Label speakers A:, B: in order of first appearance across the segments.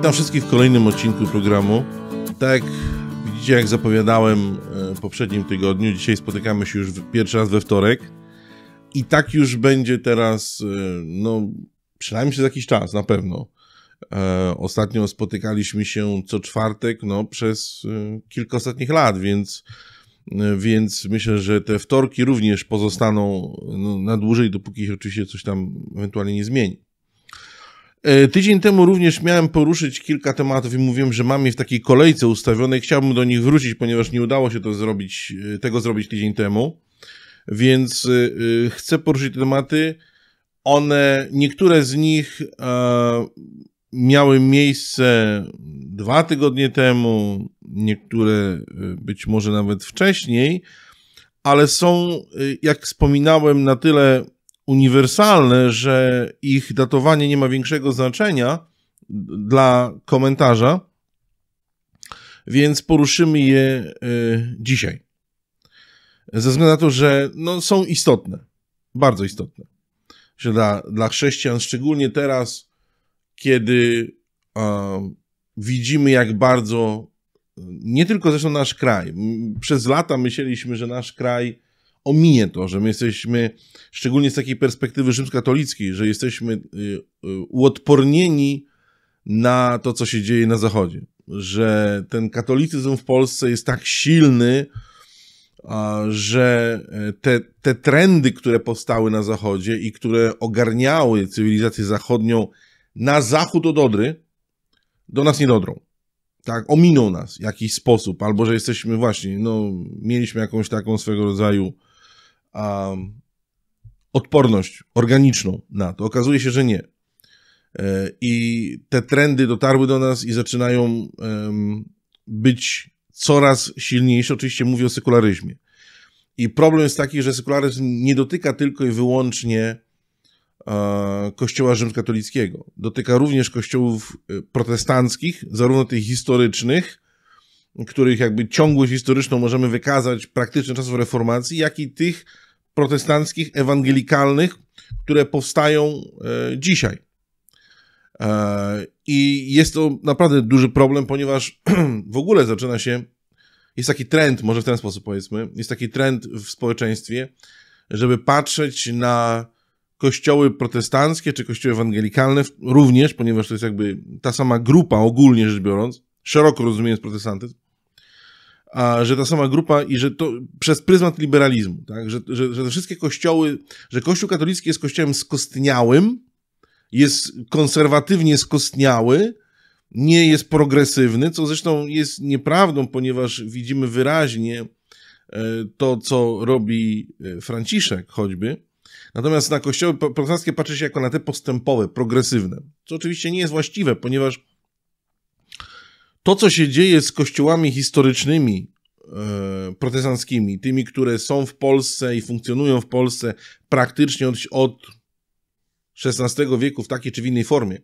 A: Witam wszystkich w kolejnym odcinku programu. Tak jak widzicie, jak zapowiadałem e, w poprzednim tygodniu, dzisiaj spotykamy się już pierwszy raz we wtorek. I tak już będzie teraz, e, no przynajmniej przez jakiś czas, na pewno. E, ostatnio spotykaliśmy się co czwartek, no przez kilka ostatnich lat, więc więc myślę, że te wtorki również pozostaną no, na dłużej, dopóki oczywiście coś tam ewentualnie nie zmieni. E, tydzień temu również miałem poruszyć kilka tematów i mówiłem, że mam je w takiej kolejce ustawionej. Chciałbym do nich wrócić, ponieważ nie udało się to zrobić, e, tego zrobić tydzień temu. Więc e, chcę poruszyć te tematy. One, niektóre z nich e, miały miejsce dwa tygodnie temu, niektóre być może nawet wcześniej, ale są, jak wspominałem, na tyle uniwersalne, że ich datowanie nie ma większego znaczenia dla komentarza, więc poruszymy je e, dzisiaj. Ze względu na to, że no, są istotne, bardzo istotne. Że dla, dla chrześcijan, szczególnie teraz, kiedy widzimy, jak bardzo e, nie tylko zresztą nasz kraj. Przez lata myśleliśmy, że nasz kraj ominie to, że my jesteśmy, szczególnie z takiej perspektywy rzymskatolickiej, że jesteśmy y, y, uodpornieni na to, co się dzieje na Zachodzie. Że ten katolicyzm w Polsce jest tak silny, że e, te, te trendy, które powstały na Zachodzie i które ogarniały cywilizację zachodnią na zachód od Odry, do nas nie dodrą. Tak, ominą nas w jakiś sposób, albo że jesteśmy właśnie, no, mieliśmy jakąś taką swego rodzaju um, odporność organiczną na to. Okazuje się, że nie. E, I te trendy dotarły do nas i zaczynają być coraz silniejsze. Oczywiście mówię o sekularyzmie. I problem jest taki, że sekularyzm nie dotyka tylko i wyłącznie Kościoła rzymskatolickiego. Dotyka również kościołów e, protestanckich, zarówno tych historycznych, których jakby ciągłość historyczną możemy wykazać praktycznie czasów reformacji, jak i tych protestanckich, ewangelikalnych, które powstają e, dzisiaj. E, I jest to naprawdę duży problem, ponieważ w ogóle zaczyna się, jest taki trend, może w ten sposób powiedzmy, jest taki trend w społeczeństwie, żeby patrzeć na kościoły protestanckie czy kościoły ewangelikalne również, ponieważ to jest jakby ta sama grupa ogólnie rzecz biorąc, szeroko rozumiejąc protestantyzm, a, że ta sama grupa i że to przez pryzmat liberalizmu, tak, że, że, że te wszystkie kościoły, że kościół katolicki jest kościołem skostniałym, jest konserwatywnie skostniały, nie jest progresywny, co zresztą jest nieprawdą, ponieważ widzimy wyraźnie e, to, co robi e, Franciszek choćby. Natomiast na kościoły protestanckie patrzy się jako na te postępowe, progresywne, co oczywiście nie jest właściwe, ponieważ to, co się dzieje z kościołami historycznymi e, protestanckimi, tymi, które są w Polsce i funkcjonują w Polsce praktycznie od, od XVI wieku w takiej czy w innej formie,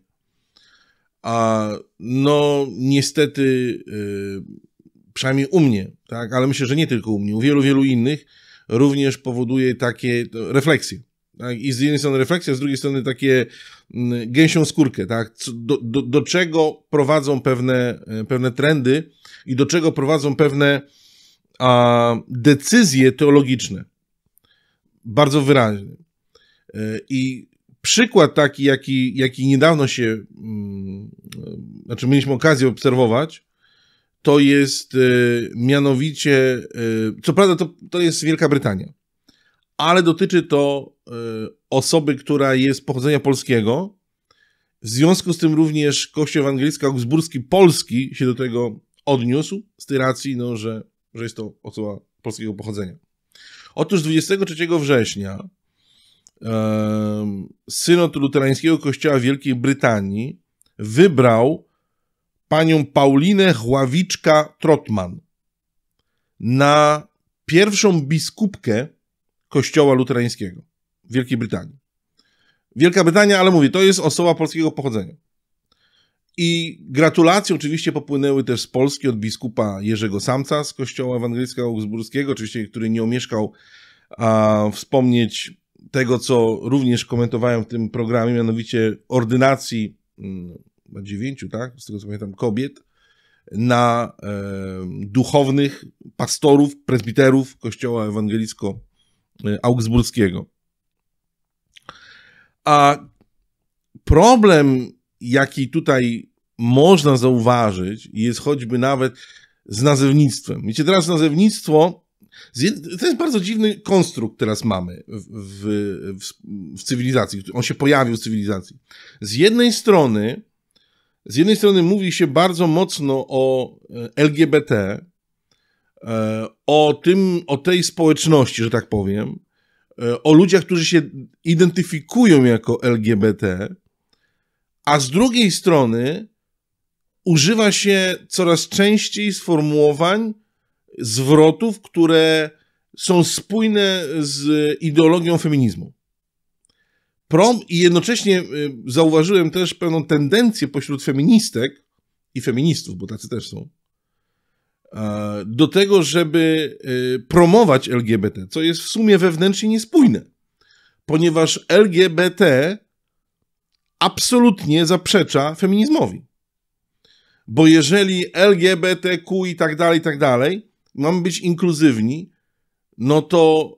A: a no niestety, e, przynajmniej u mnie, tak, ale myślę, że nie tylko u mnie, u wielu, wielu innych, również powoduje takie refleksje. Tak? I z jednej strony refleksja, z drugiej strony takie mm, gęsią skórkę, tak? Do, do, do czego prowadzą pewne, e, pewne trendy i do czego prowadzą pewne a, decyzje teologiczne. Bardzo wyraźnie. E, I przykład taki, jaki, jaki niedawno się, mm, e, znaczy mieliśmy okazję obserwować, to jest mianowicie, co prawda to, to jest Wielka Brytania ale dotyczy to y, osoby, która jest pochodzenia polskiego. W związku z tym również Kościół Ewangelicko-Augsburski Polski się do tego odniósł z tej racji, no, że, że jest to osoba polskiego pochodzenia. Otóż 23 września synod luterańskiego kościoła Wielkiej Brytanii wybrał panią Paulinę Chławiczka Trotman na pierwszą biskupkę kościoła luterańskiego w Wielkiej Brytanii. Wielka Brytania, ale mówię, to jest osoba polskiego pochodzenia. I gratulacje oczywiście popłynęły też z Polski od biskupa Jerzego Samca z kościoła ewangelickiego augsburskiego, oczywiście, który nie omieszkał a, wspomnieć tego, co również komentowałem w tym programie, mianowicie ordynacji na mm, dziewięciu, tak, z tego co pamiętam, kobiet na e, duchownych pastorów, prezbiterów kościoła ewangelicko Y, augsburskiego. A problem, jaki tutaj można zauważyć, jest choćby nawet z nazewnictwem. Wiecie, teraz nazewnictwo. To jest bardzo dziwny konstrukt teraz mamy w, w, w, w cywilizacji. On się pojawił w cywilizacji. Z jednej strony, z jednej strony mówi się bardzo mocno o e, LGBT, E, o tym, o tej społeczności, że tak powiem, e, o ludziach, którzy się identyfikują jako LGBT, a z drugiej strony używa się coraz częściej sformułowań, zwrotów, które są spójne z ideologią feminizmu. Prom i jednocześnie e, zauważyłem też pewną tendencję pośród feministek i feministów, bo tacy też są, E, do tego, żeby e, promować LGBT, co jest w sumie wewnętrznie niespójne, ponieważ LGBT absolutnie zaprzecza feminizmowi. Bo jeżeli LGBTQ i tak dalej, i tak dalej, mamy być inkluzywni, no to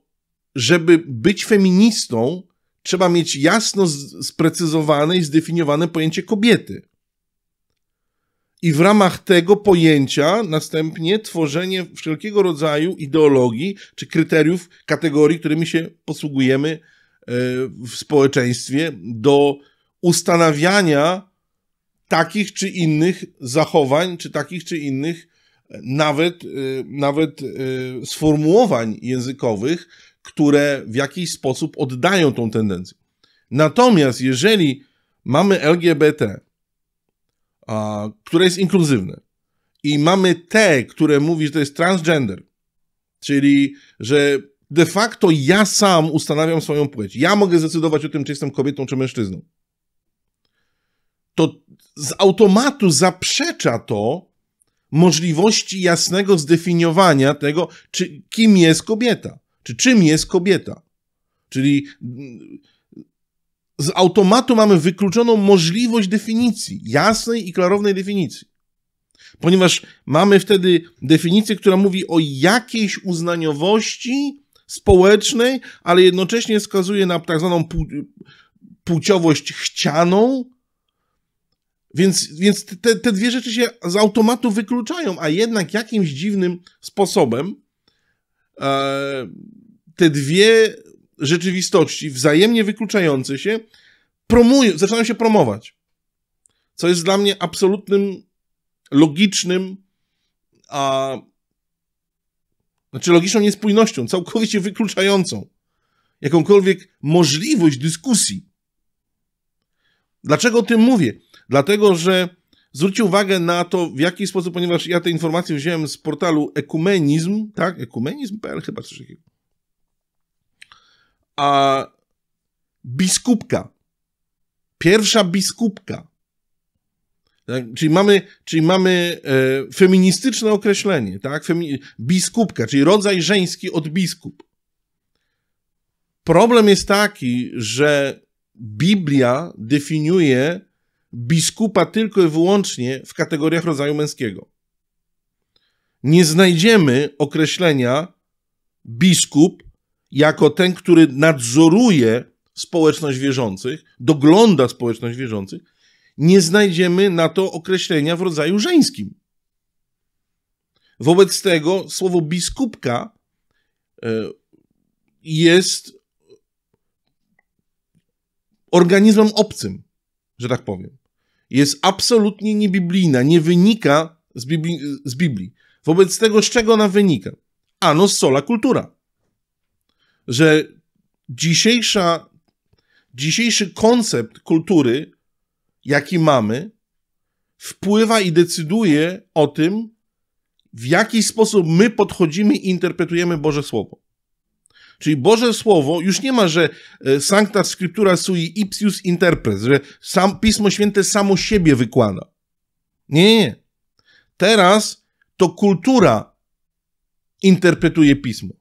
A: żeby być feministą, trzeba mieć jasno sprecyzowane i zdefiniowane pojęcie kobiety i w ramach tego pojęcia następnie tworzenie wszelkiego rodzaju ideologii czy kryteriów, kategorii, którymi się posługujemy e, w społeczeństwie do ustanawiania takich czy innych zachowań, czy takich czy innych e, nawet, e, nawet sformułowań językowych, które w jakiś sposób oddają tą tendencję. Natomiast jeżeli mamy LGBT, a, które jest inkluzywne. I mamy te, które mówi, że to jest transgender, czyli że de facto ja sam ustanawiam swoją płeć. Ja mogę zdecydować o tym, czy jestem kobietą, czy mężczyzną. To z automatu zaprzecza to możliwości jasnego zdefiniowania tego, czy kim jest kobieta, czy czym jest kobieta. Czyli z automatu mamy wykluczoną możliwość definicji, jasnej i klarownej definicji. Ponieważ mamy wtedy definicję, która mówi o jakiejś uznaniowości społecznej, ale jednocześnie wskazuje na tak zwaną płciowość chcianą. Więc, więc te, te dwie rzeczy się z automatu wykluczają, a jednak jakimś dziwnym sposobem e, te dwie rzeczywistości wzajemnie wykluczające się promuje zaczynają się promować. Co jest dla mnie absolutnym, logicznym, a znaczy logiczną niespójnością, całkowicie wykluczającą jakąkolwiek możliwość dyskusji. Dlaczego o tym mówię? Dlatego, że zwróćcie uwagę na to, w jaki sposób, ponieważ ja te informacje wziąłem z portalu ekumenizm, tak? Ekumenizm.pl chyba coś takiego a biskupka. Pierwsza biskupka. Tak? Czyli mamy, czyli mamy e, feministyczne określenie, tak? Femi biskupka, czyli rodzaj żeński od biskup. Problem jest taki, że Biblia definiuje biskupa tylko i wyłącznie w kategoriach rodzaju męskiego. Nie znajdziemy określenia biskup jako ten, który nadzoruje społeczność wierzących, dogląda społeczność wierzących, nie znajdziemy na to określenia w rodzaju żeńskim. Wobec tego słowo biskupka e, jest organizmem obcym, że tak powiem. Jest absolutnie niebiblijna, nie wynika z Biblii, z Biblii. Wobec tego, z czego ona wynika? Ano sola kultura że dzisiejsza, dzisiejszy koncept kultury, jaki mamy, wpływa i decyduje o tym, w jaki sposób my podchodzimy i interpretujemy Boże Słowo. Czyli Boże Słowo już nie ma, że e, sancta scriptura sui ipsius interprete, że sam, Pismo Święte samo siebie wykłada. Nie, nie, nie. Teraz to kultura interpretuje Pismo.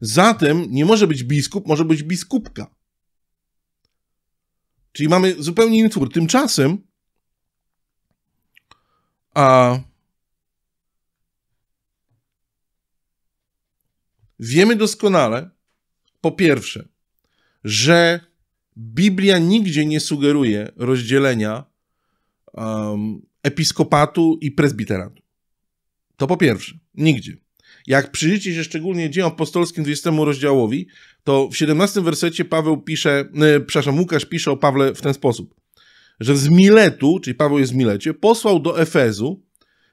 A: Zatem nie może być biskup, może być biskupka. Czyli mamy zupełnie inny twór. Tymczasem a wiemy doskonale, po pierwsze, że Biblia nigdzie nie sugeruje rozdzielenia um, episkopatu i prezbiteratu. To po pierwsze, nigdzie. Jak przyjrzycie się szczególnie dziełom apostolskim 20 rozdziałowi, to w 17 wersecie Paweł pisze, yy, przepraszam, Łukasz pisze o Pawle w ten sposób, że z Miletu, czyli Paweł jest w Milecie, posłał do Efezu,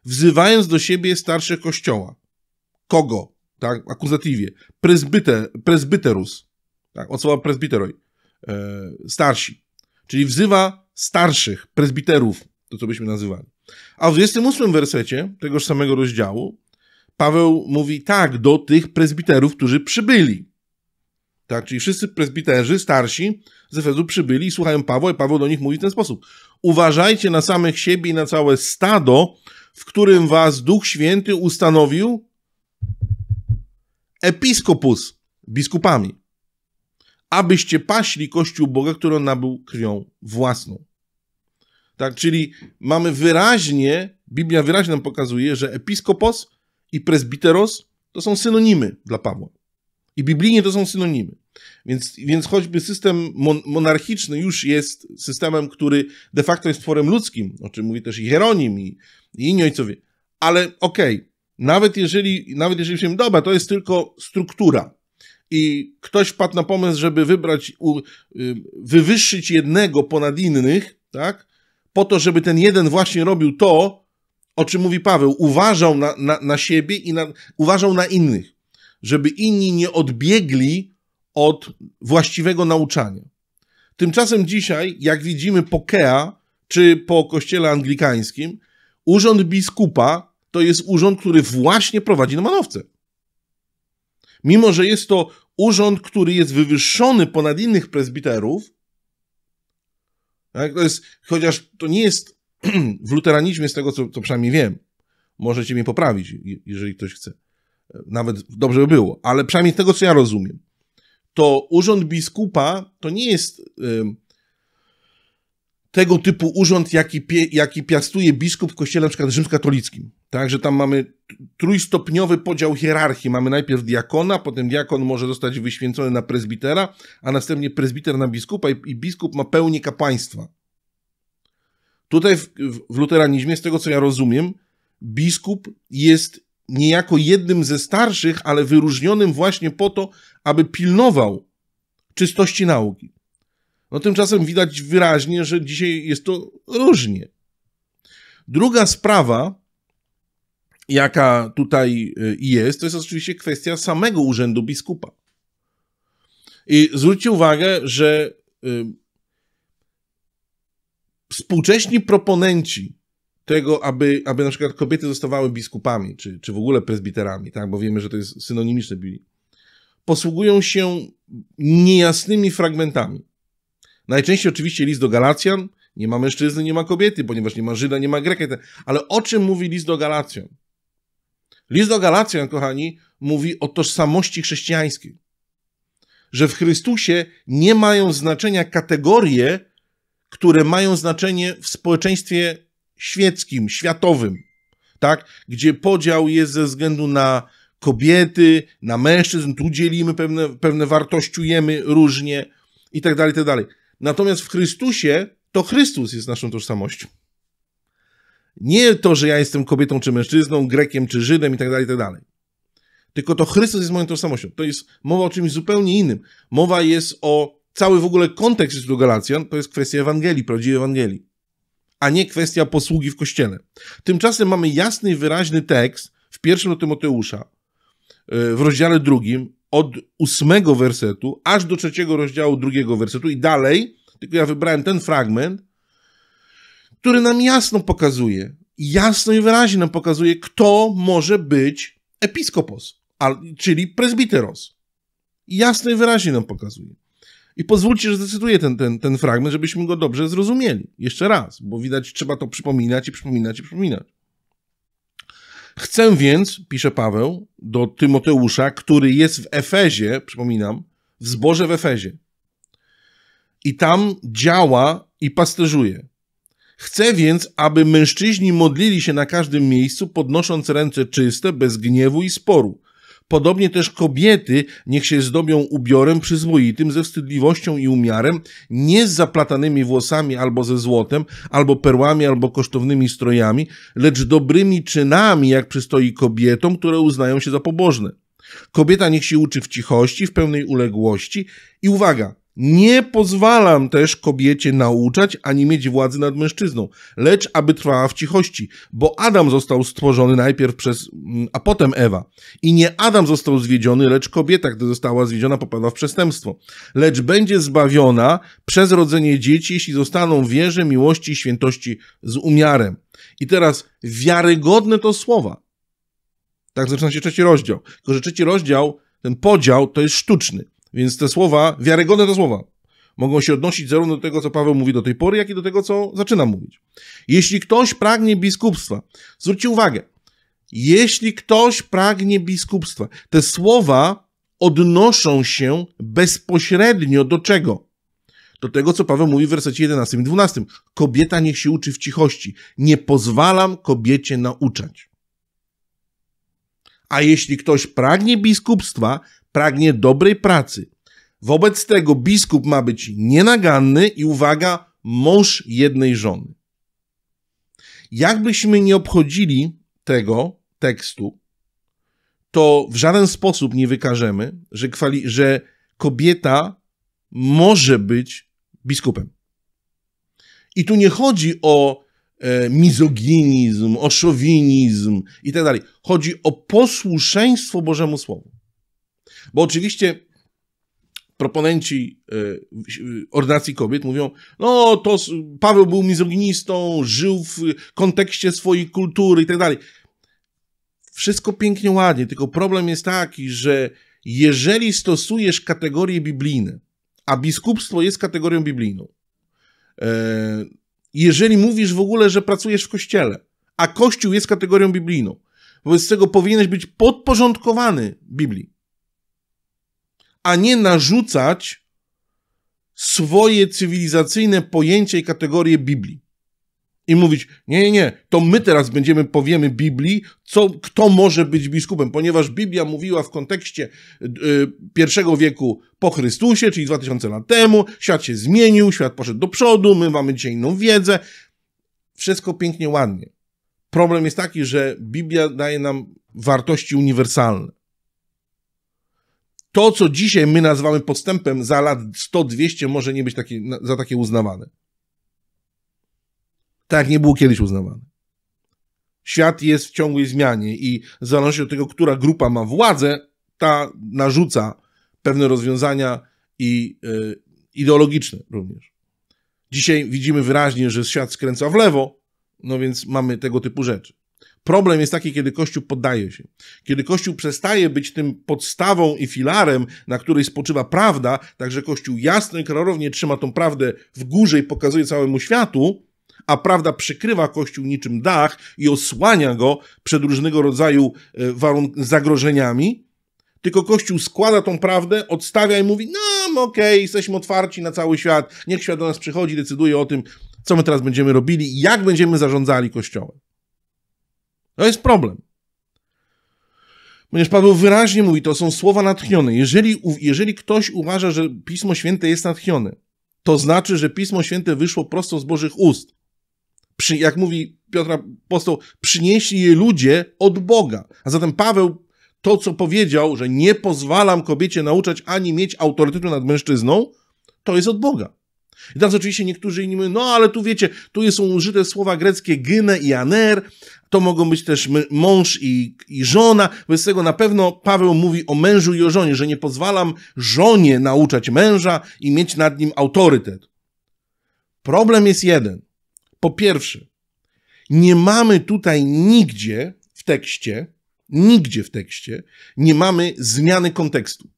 A: wzywając do siebie starszych kościoła. Kogo? Tak, akuzatywie. Presbyterus. prezbyterus. Tak, od słowa presbiteroj. Yy, e, starsi. Czyli wzywa starszych, prezbiterów, to co byśmy nazywali. A w 28 wersecie tegoż samego rozdziału Paweł mówi tak do tych prezbiterów, którzy przybyli. Tak, czyli wszyscy prezbiterzy, starsi z Efezu przybyli i słuchają Pawła i Paweł do nich mówi w ten sposób. Uważajcie na samych siebie i na całe stado, w którym was Duch Święty ustanowił episkopus, biskupami, abyście paśli Kościół Boga, który on nabył krwią własną. Tak, czyli mamy wyraźnie, Biblia wyraźnie nam pokazuje, że episkopos i presbiteros to są synonimy dla Pawła. I biblijnie to są synonimy. Więc, więc choćby system mon monarchiczny już jest systemem, który de facto jest tworem ludzkim, o czym mówi też i Hieronim i, i inni ojcowie. Ale okej, okay, nawet jeżeli, nawet jeżeli się dobra, to jest tylko struktura. I ktoś wpadł na pomysł, żeby wybrać, u, y, wywyższyć jednego ponad innych, tak? Po to, żeby ten jeden właśnie robił to, o czym mówi Paweł, uważał na, na, na siebie i na, uważał na innych, żeby inni nie odbiegli od właściwego nauczania. Tymczasem dzisiaj, jak widzimy po KEA czy po kościele anglikańskim, urząd biskupa to jest urząd, który właśnie prowadzi na manowce. Mimo, że jest to urząd, który jest wywyższony ponad innych prezbiterów, tak, to jest, chociaż to nie jest w luteranizmie, z tego co, co przynajmniej wiem, możecie mnie poprawić, jeżeli ktoś chce, nawet dobrze by było, ale przynajmniej z tego co ja rozumiem, to urząd biskupa to nie jest tego typu urząd, jaki, pie, jaki piastuje biskup w kościele na przykład rzymskatolickim. Także tam mamy trójstopniowy podział hierarchii. Mamy najpierw diakona, potem diakon może zostać wyświęcony na prezbitera, a następnie prezbiter na biskupa i, i biskup ma pełnię kapłaństwa. Tutaj w, w luteranizmie, z tego co ja rozumiem, biskup jest niejako jednym ze starszych, ale wyróżnionym właśnie po to, aby pilnował czystości nauki. No tymczasem widać wyraźnie, że dzisiaj jest to różnie. Druga sprawa, jaka tutaj y, jest, to jest oczywiście kwestia samego urzędu biskupa. I zwróćcie uwagę, że y, współcześni proponenci tego, aby, aby na przykład kobiety zostawały biskupami, czy, czy w ogóle prezbiterami, tak? bo wiemy, że to jest synonimiczne Biblii, posługują się niejasnymi fragmentami. Najczęściej oczywiście list do Galacjan, nie ma mężczyzny, nie ma kobiety, ponieważ nie ma Żyda, nie ma Greka. Tak- Ale o czym mówi list do Galacjan? List do Galacjan, kochani, mówi o tożsamości chrześcijańskiej. Że w Chrystusie nie mają znaczenia kategorie, które mają znaczenie w społeczeństwie świeckim, światowym, tak? Gdzie podział jest ze względu na kobiety, na mężczyzn, tu dzielimy pewne, pewne wartościujemy różnie i tak dalej, i tak dalej. Natomiast w Chrystusie to Chrystus jest naszą tożsamością. Nie to, że ja jestem kobietą czy mężczyzną, Grekiem czy Żydem i tak dalej, i tak dalej. Tylko to Chrystus jest moją tożsamością. To jest mowa o czymś zupełnie innym. Mowa jest o cały w ogóle kontekst listu Galacjan to jest kwestia Ewangelii, prawdziwej Ewangelii, a nie kwestia posługi w Kościele. Tymczasem mamy jasny i wyraźny tekst w pierwszym do Tymoteusza, e, w rozdziale drugim, od ósmego wersetu aż do trzeciego rozdziału drugiego wersetu i dalej, tylko ja wybrałem ten fragment, który nam jasno pokazuje, jasno i wyraźnie nam pokazuje, kto może być episkopos, czyli prezbiteros. Jasno i wyraźnie nam pokazuje. I pozwólcie, że zdecyduję ten, ten, ten fragment, żebyśmy go dobrze zrozumieli. Jeszcze raz, bo widać, trzeba to przypominać i przypominać i przypominać. Chcę więc, pisze Paweł do Tymoteusza, który jest w Efezie, przypominam, w zborze w Efezie. I tam działa i pasterzuje. Chcę więc, aby mężczyźni modlili się na każdym miejscu, podnosząc ręce czyste, bez gniewu i sporu. Podobnie też kobiety niech się zdobią ubiorem przyzwoitym, ze wstydliwością i umiarem, nie z zaplatanymi włosami albo ze złotem, albo perłami, albo kosztownymi strojami, lecz dobrymi czynami, jak przystoi kobietom, które uznają się za pobożne. Kobieta niech się uczy w cichości, w pełnej uległości i uwaga – nie pozwalam też kobiecie nauczać ani mieć władzy nad mężczyzną, lecz aby trwała w cichości, bo Adam został stworzony najpierw przez, mm, a potem Ewa. I nie Adam został zwiedziony, lecz kobieta, gdy została zwiedziona, popadła w przestępstwo. Lecz będzie zbawiona przez rodzenie dzieci, jeśli zostaną wierze, miłości i świętości z umiarem. I teraz wiarygodne to słowa. Tak zaczyna się trzeci rozdział. Tylko, że trzeci rozdział, ten podział, to jest sztuczny więc te słowa, wiarygodne te słowa, mogą się odnosić zarówno do tego, co Paweł mówi do tej pory, jak i do tego, co zaczyna mówić. Jeśli ktoś pragnie biskupstwa, zwróćcie uwagę, jeśli ktoś pragnie biskupstwa, te słowa odnoszą się bezpośrednio do czego? do tego, co Paweł mówi w wersecie 11 i 12. Kobieta niech się uczy w cichości. Nie pozwalam kobiecie nauczać. A jeśli ktoś pragnie biskupstwa, pragnie dobrej pracy. Wobec tego biskup ma być nienaganny i uwaga, mąż jednej żony. Jakbyśmy nie obchodzili tego tekstu, to w żaden sposób nie wykażemy, że, kwali- że kobieta może być biskupem. I tu nie chodzi o e, mizoginizm, o szowinizm i tak dalej. Chodzi o posłuszeństwo Bożemu Słowu. Bo oczywiście proponenci e, ordynacji kobiet mówią, no to Paweł był mizoginistą, żył w kontekście swojej kultury i tak dalej. Wszystko pięknie, ładnie, tylko problem jest taki, że jeżeli stosujesz kategorie biblijne, a biskupstwo jest kategorią biblijną, e, jeżeli mówisz w ogóle, że pracujesz w kościele, a kościół jest kategorią biblijną, wobec tego powinieneś być podporządkowany Biblii a nie narzucać swoje cywilizacyjne pojęcie i kategorie Biblii. I mówić, nie, nie, nie, to my teraz będziemy, powiemy Biblii, co, kto może być biskupem, ponieważ Biblia mówiła w kontekście y, pierwszego wieku po Chrystusie, czyli 2000 lat temu, świat się zmienił, świat poszedł do przodu, my mamy dzisiaj inną wiedzę. Wszystko pięknie, ładnie. Problem jest taki, że Biblia daje nam wartości uniwersalne to, co dzisiaj my nazywamy podstępem, za lat 100-200 może nie być takie, za takie uznawane. Tak nie było kiedyś uznawane. Świat jest w ciągłej zmianie i w zależności od tego, która grupa ma władzę, ta narzuca pewne rozwiązania i yy, ideologiczne również. Dzisiaj widzimy wyraźnie, że świat skręca w lewo, no więc mamy tego typu rzeczy. Problem jest taki, kiedy Kościół poddaje się. Kiedy Kościół przestaje być tym podstawą i filarem, na której spoczywa prawda, także Kościół jasno i klarownie trzyma tą prawdę w górze i pokazuje całemu światu, a prawda przykrywa Kościół niczym dach i osłania go przed różnego rodzaju e, zagrożeniami, tylko Kościół składa tą prawdę, odstawia i mówi, no okej, okay, jesteśmy otwarci na cały świat, niech świat do nas przychodzi, decyduje o tym, co my teraz będziemy robili i jak będziemy zarządzali Kościołem. To jest problem. Ponieważ Paweł wyraźnie mówi, to są słowa natchnione. Jeżeli, jeżeli ktoś uważa, że Pismo Święte jest natchnione, to znaczy, że Pismo Święte wyszło prosto z Bożych ust. Przy, jak mówi Piotr Apostoł, przynieśli je ludzie od Boga. A zatem Paweł to, co powiedział, że nie pozwalam kobiecie nauczać ani mieć autorytetu nad mężczyzną, to jest od Boga. I teraz oczywiście niektórzy inni mówią, no ale tu wiecie, tu są użyte słowa greckie gyne i aner, to mogą być też mąż i, i żona. Wobec tego na pewno Paweł mówi o mężu i o żonie, że nie pozwalam żonie nauczać męża i mieć nad nim autorytet. Problem jest jeden. Po pierwsze, nie mamy tutaj nigdzie w tekście, nigdzie w tekście nie mamy zmiany kontekstu.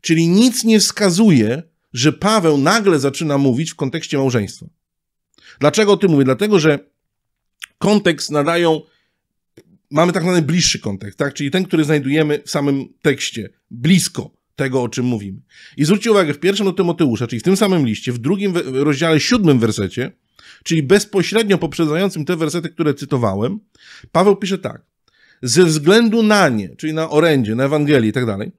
A: Czyli nic nie wskazuje, że Paweł nagle zaczyna mówić w kontekście małżeństwa. Dlaczego o tym mówię? Dlatego, że kontekst nadają, mamy tak zwany bliższy kontekst, tak? czyli ten, który znajdujemy w samym tekście, blisko tego, o czym mówimy. I zwróćcie uwagę, w pierwszym do Tymoteusza, czyli w tym samym liście, w drugim rozdziale, siódmym wersecie, czyli bezpośrednio poprzedzającym te wersety, które cytowałem, Paweł pisze tak. Ze względu na nie, czyli na orędzie, na Ewangelii i tak dalej,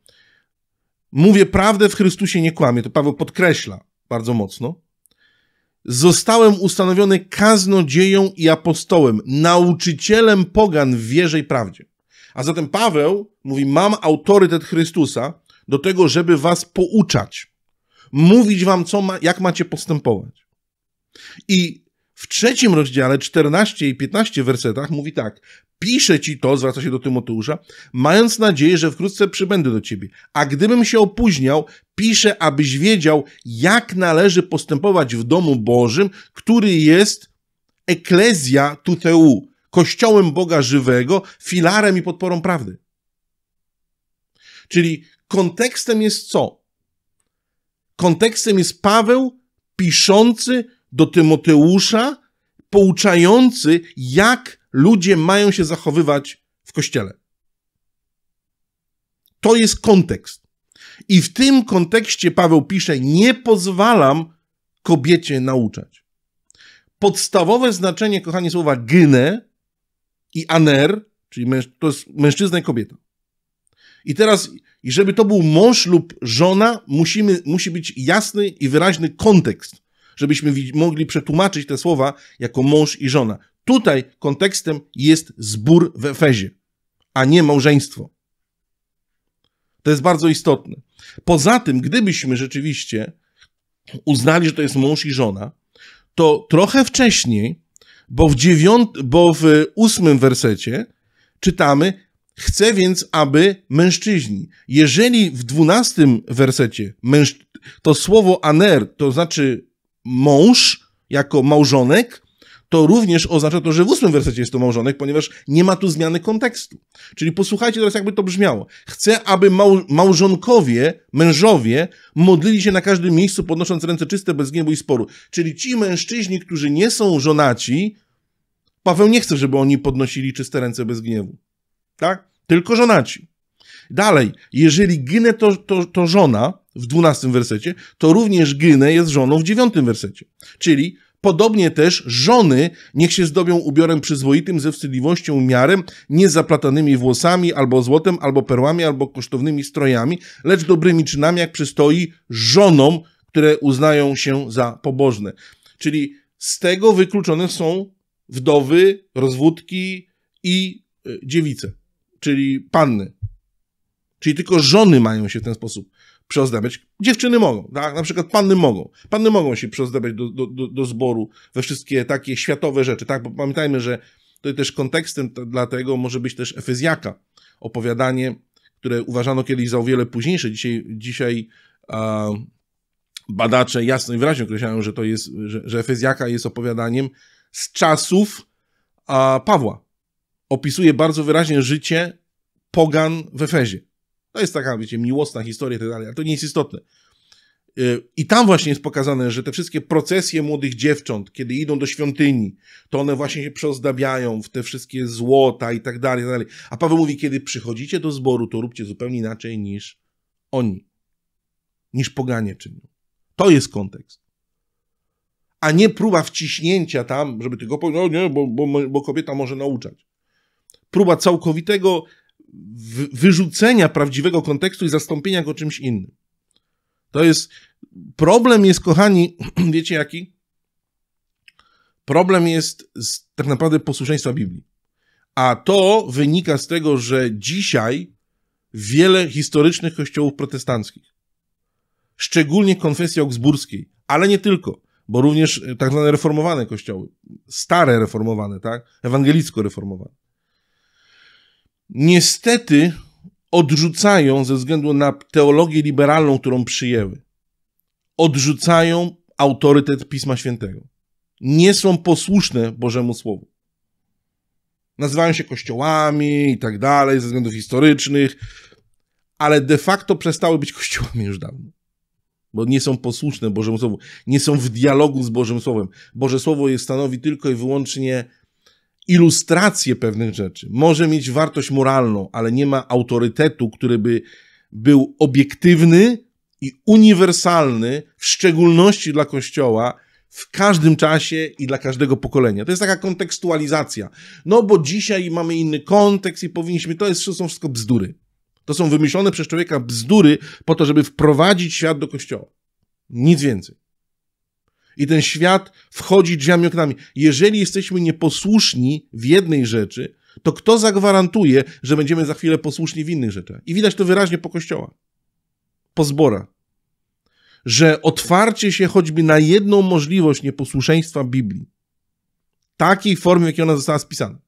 A: mówię prawdę w Chrystusie, nie kłamie. To Paweł podkreśla bardzo mocno. Zostałem ustanowiony kaznodzieją i apostołem, nauczycielem pogan w wierze i prawdzie. A zatem Paweł mówi: Mam autorytet Chrystusa do tego, żeby was pouczać, mówić wam, co ma, jak macie postępować. I w trzecim rozdziale, 14 i 15 wersetach mówi tak. Piszę ci to, zwraca się do Tymoteusza, mając nadzieję, że wkrótce przybędę do ciebie. A gdybym się opóźniał, piszę, abyś wiedział, jak należy postępować w domu Bożym, który jest eklezja tuteu, kościołem Boga żywego, filarem i podporą prawdy. Czyli kontekstem jest co? Kontekstem jest Paweł piszący do Tymoteusza pouczający, jak ludzie mają się zachowywać w kościele. To jest kontekst. I w tym kontekście Paweł pisze: Nie pozwalam kobiecie nauczać. Podstawowe znaczenie, kochani słowa gynę i aner, czyli to jest mężczyzna i kobieta. I teraz, żeby to był mąż lub żona, musimy, musi być jasny i wyraźny kontekst żebyśmy mogli przetłumaczyć te słowa jako mąż i żona. Tutaj kontekstem jest zbór w Efezie, a nie małżeństwo. To jest bardzo istotne. Poza tym, gdybyśmy rzeczywiście uznali, że to jest mąż i żona, to trochę wcześniej, bo w, dziewiąt, bo w ósmym wersecie czytamy, chcę więc, aby mężczyźni. Jeżeli w dwunastym wersecie męż... to słowo aner, to znaczy mąż jako małżonek, to również oznacza to, że w ósmym wersecie jest to małżonek, ponieważ nie ma tu zmiany kontekstu. Czyli posłuchajcie teraz, jakby to brzmiało. Chcę, aby mał, małżonkowie, mężowie modlili się na każdym miejscu, podnosząc ręce czyste, bez gniewu i sporu. Czyli ci mężczyźni, którzy nie są żonaci, Paweł nie chce, żeby oni podnosili czyste ręce bez gniewu. Tak? Tylko żonaci. Dalej, jeżeli ginę to, to, to żona, w 12 wersecie, to również Gynę jest żoną w 9 wersecie. Czyli Podobnie też żony niech się zdobią ubiorem przyzwoitym, ze wstydliwością, miarem, zaplatanymi włosami, albo złotem, albo perłami, albo kosztownymi strojami, lecz dobrymi czynami, jak przystoi żonom, które uznają się za pobożne. Czyli z tego wykluczone są wdowy, rozwódki i e, dziewice, czyli panny. Czyli tylko żony mają się w ten sposób przyozdabiać. Dziewczyny mogą, tak? Na przykład panny mogą. Panny mogą się przyozdabiać do, do, do, do zboru we wszystkie takie światowe rzeczy, tak? Bo pamiętajmy, że to też kontekstem dla tego może być też Efezjaka. Opowiadanie, które uważano kiedyś za o wiele późniejsze. Dzisiaj, dzisiaj a, badacze jasno i wyraźnie określają, że to jest, że, że Efezjaka jest opowiadaniem z czasów a, Pawła. Opisuje bardzo wyraźnie życie pogan w Efezie. To jest taka, wiecie, miłosna historia i tak dalej, ale to nie jest istotne. Y, I tam właśnie jest pokazane, że te wszystkie procesje młodych dziewcząt, kiedy idą do świątyni, to one właśnie się przeozdabiają w te wszystkie złota i tak dalej, i tak dalej. A Paweł mówi, kiedy przychodzicie do zboru, to róbcie zupełnie inaczej niż oni, niż poganie czynią. To jest kontekst. A nie próba wciśnięcia tam, żeby tylko powiedzieć, no nie, bo, bo, bo kobieta może nauczać. Próba całkowitego wyrzucenia prawdziwego kontekstu i zastąpienia go czymś innym. To jest. Problem jest, kochani, wiecie jaki? Problem jest z, tak naprawdę posłuszeństwa Biblii. A to wynika z tego, że dzisiaj wiele historycznych kościołów protestanckich, szczególnie konfesji augsburskiej, ale nie tylko, bo również e, tak zwane reformowane kościoły, stare reformowane, tak? Ewangelicko reformowane, niestety odrzucają ze względu na teologię liberalną, którą przyjęły, odrzucają autorytet Pisma Świętego. Nie są posłuszne Bożemu Słowu. Nazywają się kościołami i tak dalej, ze względów historycznych, ale de facto przestały być kościołami już dawno. Bo nie są posłuszne Bożemu Słowu, nie są w dialogu z Bożym Słowem. Boże Słowo jest stanowi tylko i wyłącznie ilustrację pewnych rzeczy. Może mieć wartość moralną, ale nie ma autorytetu, który by był obiektywny i uniwersalny, w szczególności dla Kościoła, w każdym czasie i dla każdego pokolenia. To jest taka kontekstualizacja. No bo dzisiaj mamy inny kontekst i powinniśmy, to jest, są wszystko bzdury. To są wymyślone przez człowieka bzdury po to, żeby wprowadzić świat do Kościoła. Nic więcej. I ten świat wchodzi drzwiami oknami. Jeżeli jesteśmy nieposłuszni w jednej rzeczy, to kto zagwarantuje, że będziemy za chwilę posłuszni w innych rzeczach? I widać to wyraźnie po kościoła, po zbora, że otwarcie się choćby na jedną możliwość nieposłuszeństwa Biblii, takiej formy, w jakiej ona została spisana,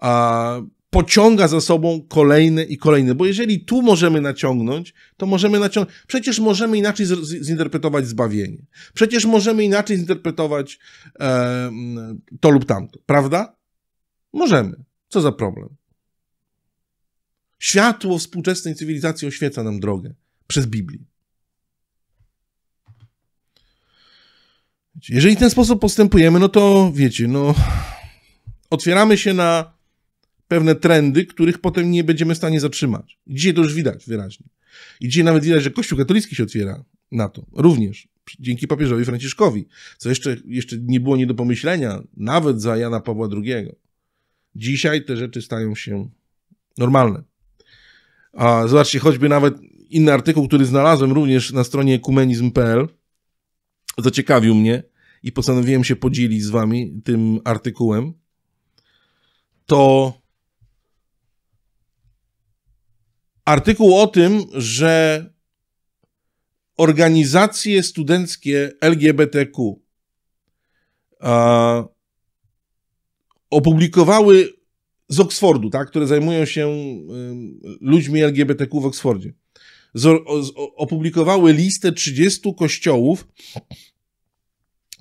A: a pociąga za sobą kolejne i kolejne. Bo jeżeli tu możemy naciągnąć, to możemy naciągnąć. Przecież możemy inaczej zinterpretować zbawienie. Przecież możemy inaczej zinterpretować e, to lub tamto, prawda? Możemy. Co za problem? Światło współczesnej cywilizacji oświeca nam drogę przez Biblię. Jeżeli w ten sposób postępujemy, no to wiecie, no otwieramy się na pewne trendy, których potem nie będziemy w stanie zatrzymać. I dzisiaj to już widać wyraźnie. I dzisiaj nawet widać, że Kościół katolicki się otwiera na to również dzięki papieżowi Franciszkowi, co jeszcze, jeszcze nie było nie do pomyślenia, nawet za Jana Pawła II. Dzisiaj te rzeczy stają się normalne. A zobaczcie, choćby nawet inny artykuł, który znalazłem również na stronie ekumenizm.pl, zaciekawił mnie i postanowiłem się podzielić z wami tym artykułem. To artykuł o tym, że organizacje studenckie LGBTQ a, opublikowały z Oksfordu, tak, które zajmują się y, ludźmi LGBTQ w Oksfordzie, z, o, z, opublikowały listę 30 kościołów,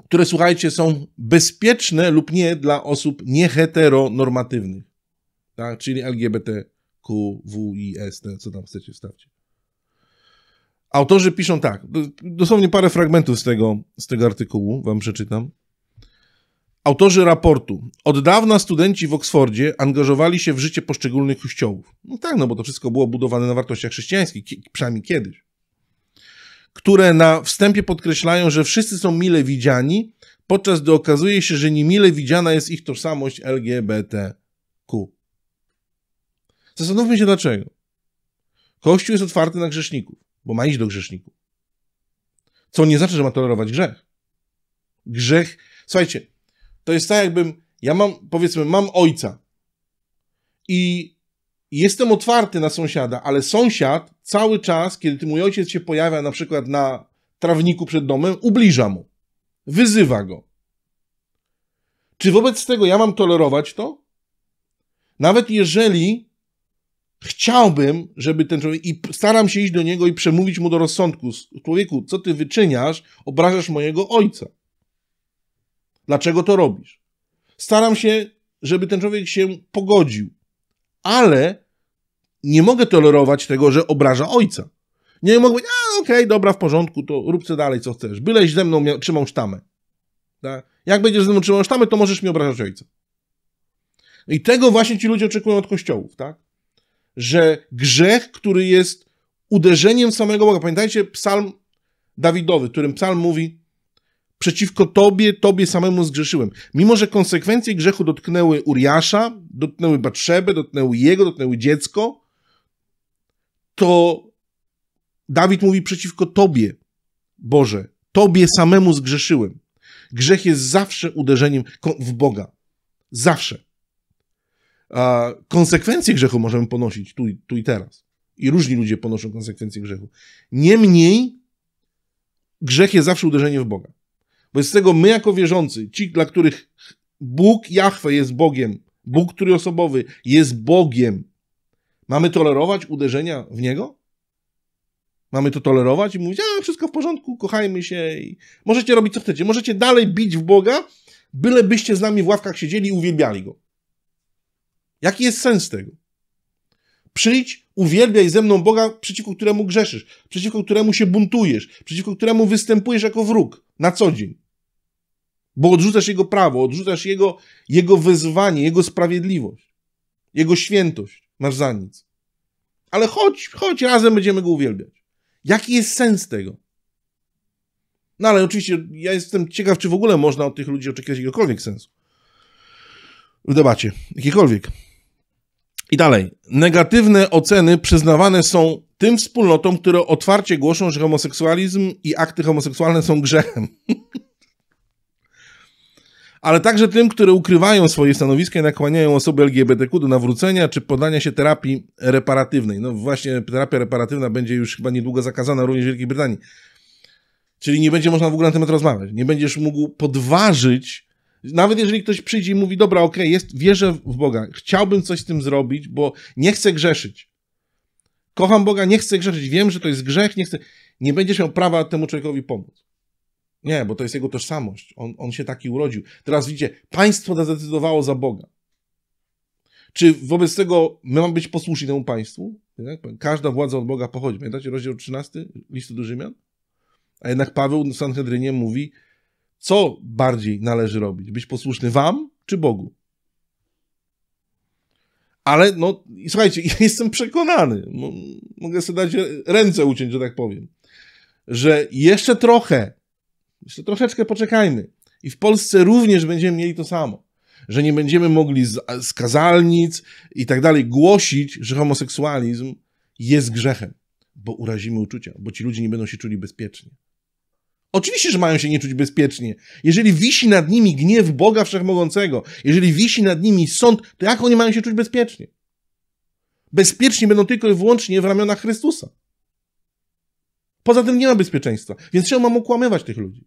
A: które słuchajcie, są bezpieczne lub nie dla osób nieheteronormatywnych, tak, czyli LGBT Q, W, I, S, co tam chcecie, wstawcie. Autorzy piszą tak, dosłownie parę fragmentów z tego, z tego artykułu wam przeczytam. Autorzy raportu. Od dawna studenci w Oksfordzie angażowali się w życie poszczególnych kościołów. No tak, no bo to wszystko było budowane na wartościach chrześcijańskich, przynajmniej kiedyś. Które na wstępie podkreślają, że wszyscy są mile widziani, podczas gdy okazuje się, że niemile widziana jest ich tożsamość LGBTQ. Zastanówmy się dlaczego. Kościół jest otwarty na grzeszników, bo ma iść do grzeszników. Co nie znaczy, że ma tolerować grzech. Grzech, słuchajcie, to jest tak jakbym, ja mam, powiedzmy, mam ojca i jestem otwarty na sąsiada, ale sąsiad cały czas, kiedy mój ojciec się pojawia na przykład na trawniku przed domem, ubliża mu, wyzywa go. Czy wobec tego ja mam tolerować to? Nawet jeżeli chciałbym, żeby ten człowiek, i staram się iść do niego i przemówić mu do rozsądku, człowieku, co ty wyczyniasz, obrażasz mojego ojca. Dlaczego to robisz? Staram się, żeby ten człowiek się pogodził, ale nie mogę tolerować tego, że obraża ojca. Nie mogę powiedzieć, a no okej, okay, dobra, w porządku, to rób co dalej, co chcesz. Byleś ze mną trzymał sztamę. Tak? Jak będziesz ze mną trzymał sztamę, to możesz mi obrażać ojca. I tego właśnie ci ludzie oczekują od kościołów, tak? że grzech, który jest uderzeniem samego Boga. Pamiętajcie psalm Dawidowy, którym psalm mówi przeciwko tobie, tobie samemu zgrzeszyłem. Mimo, że konsekwencje grzechu dotknęły Uriasza, dotknęły Batrzebę, dotknęły jego, dotknęły dziecko, to Dawid mówi przeciwko tobie, Boże, tobie samemu zgrzeszyłem. Grzech jest zawsze uderzeniem w Boga. Zawsze a, konsekwencje grzechu możemy ponosić tu, tu i teraz. I różni ludzie ponoszą konsekwencje grzechu. Niemniej grzech jest zawsze uderzenie w Boga. Wobec tego my jako wierzący, ci, dla których Bóg Jahwe jest Bogiem, Bóg trójosobowy jest Bogiem, mamy tolerować uderzenia w Niego? Mamy to tolerować i mówić, a wszystko w porządku, kochajmy się i możecie robić co chcecie, możecie dalej bić w Boga, bylebyście z nami w ławkach siedzieli i uwielbiali Go. Jaki jest sens tego? Przyjdź, uwielbiaj ze mną Boga, przeciwko któremu grzeszysz, przeciwko któremu się buntujesz, przeciwko któremu występujesz jako wróg na co dzień. Bo odrzucasz Jego prawo, odrzucasz Jego, jego wyzwanie, Jego sprawiedliwość, Jego świętość. Masz za nic. Ale chodź, chodź, razem będziemy Go uwielbiać. Jaki jest sens tego? No ale oczywiście ja jestem ciekaw, czy w ogóle można od tych ludzi oczekiwać jakiegokolwiek sensu. W debacie, jakiekolwiek. I dalej. Negatywne oceny przyznawane są tym wspólnotom, które otwarcie głoszą, że homoseksualizm i akty homoseksualne są grzechem. Ale także tym, które ukrywają swoje stanowiska i nakłaniają osoby LGBTQ do nawrócenia czy podania się terapii reparatywnej. No właśnie, terapia reparatywna będzie już chyba niedługo zakazana również w Wielkiej Brytanii. Czyli nie będzie można w ogóle na temat rozmawiać. Nie będziesz mógł podważyć nawet jeżeli ktoś przyjdzie i mówi, dobra, okej, okay, jest, wierzę w Boga, chciałbym coś z tym zrobić, bo nie chcę grzeszyć. Kocham Boga, nie chcę grzeszyć, wiem, że to jest grzech, nie chcę. Nie będziesz miał prawa temu człowiekowi pomóc. Nie, bo to jest jego tożsamość. On, on się taki urodził. Teraz widzicie, państwo zadecydowało za Boga. Czy wobec tego my mamy być posłuszni temu państwu? Tak? Każda władza od Boga pochodzi. Pamiętacie rozdział 13 listu do Rzymian? A jednak Paweł w Sanhedrynie mówi, co bardziej należy robić? Być posłuszny wam czy Bogu? Ale no, i słuchajcie, ja jestem przekonany, mogę sobie dać ręce uciąć, że tak powiem, że jeszcze trochę, jeszcze troszeczkę poczekajmy i w Polsce również będziemy mieli to samo. Że nie będziemy mogli z, z kazalnic i tak dalej głosić, że homoseksualizm jest grzechem, bo urazimy uczucia, bo ci ludzie nie będą się czuli bezpiecznie. Oczywiście, że mają się nie czuć bezpiecznie. Jeżeli wisi nad nimi gniew Boga Wszechmogącego, jeżeli wisi nad nimi sąd, to jak oni mają się czuć bezpiecznie? Bezpieczni będą tylko i wyłącznie w ramionach Chrystusa. Poza tym nie ma bezpieczeństwa, więc czemu mam ukłamywać tych ludzi?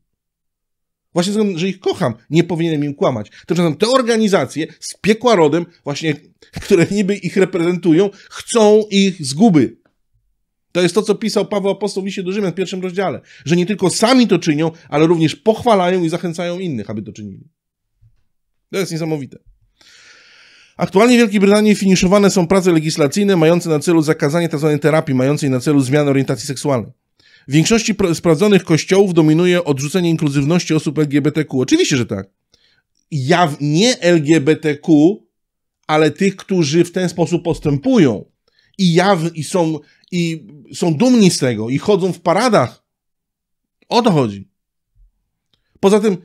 A: Właśnie dlatego, że ich kocham, nie powinienem im kłamać. Tymczasem te organizacje z piekła rodem, właśnie, które niby ich reprezentują, chcą ich zguby. To jest to, co pisał Paweł Apostoł w liście do Rzymian w pierwszym rozdziale, że nie tylko sami to czynią, ale również pochwalają i zachęcają innych, aby to czynili. To jest niesamowite. Aktualnie w Wielkiej Brytanii finiszowane są prace legislacyjne mające na celu zakazanie tzw. Tak terapii, mającej na celu zmianę orientacji seksualnej. W większości sprawdzonych kościołów dominuje odrzucenie inkluzywności osób LGBTQ. Oczywiście, że tak. Ja nie LGBTQ, ale tych, którzy w ten sposób postępują i jaw, i są i są dumni z tego i chodzą w paradach. O to chodzi. Poza tym,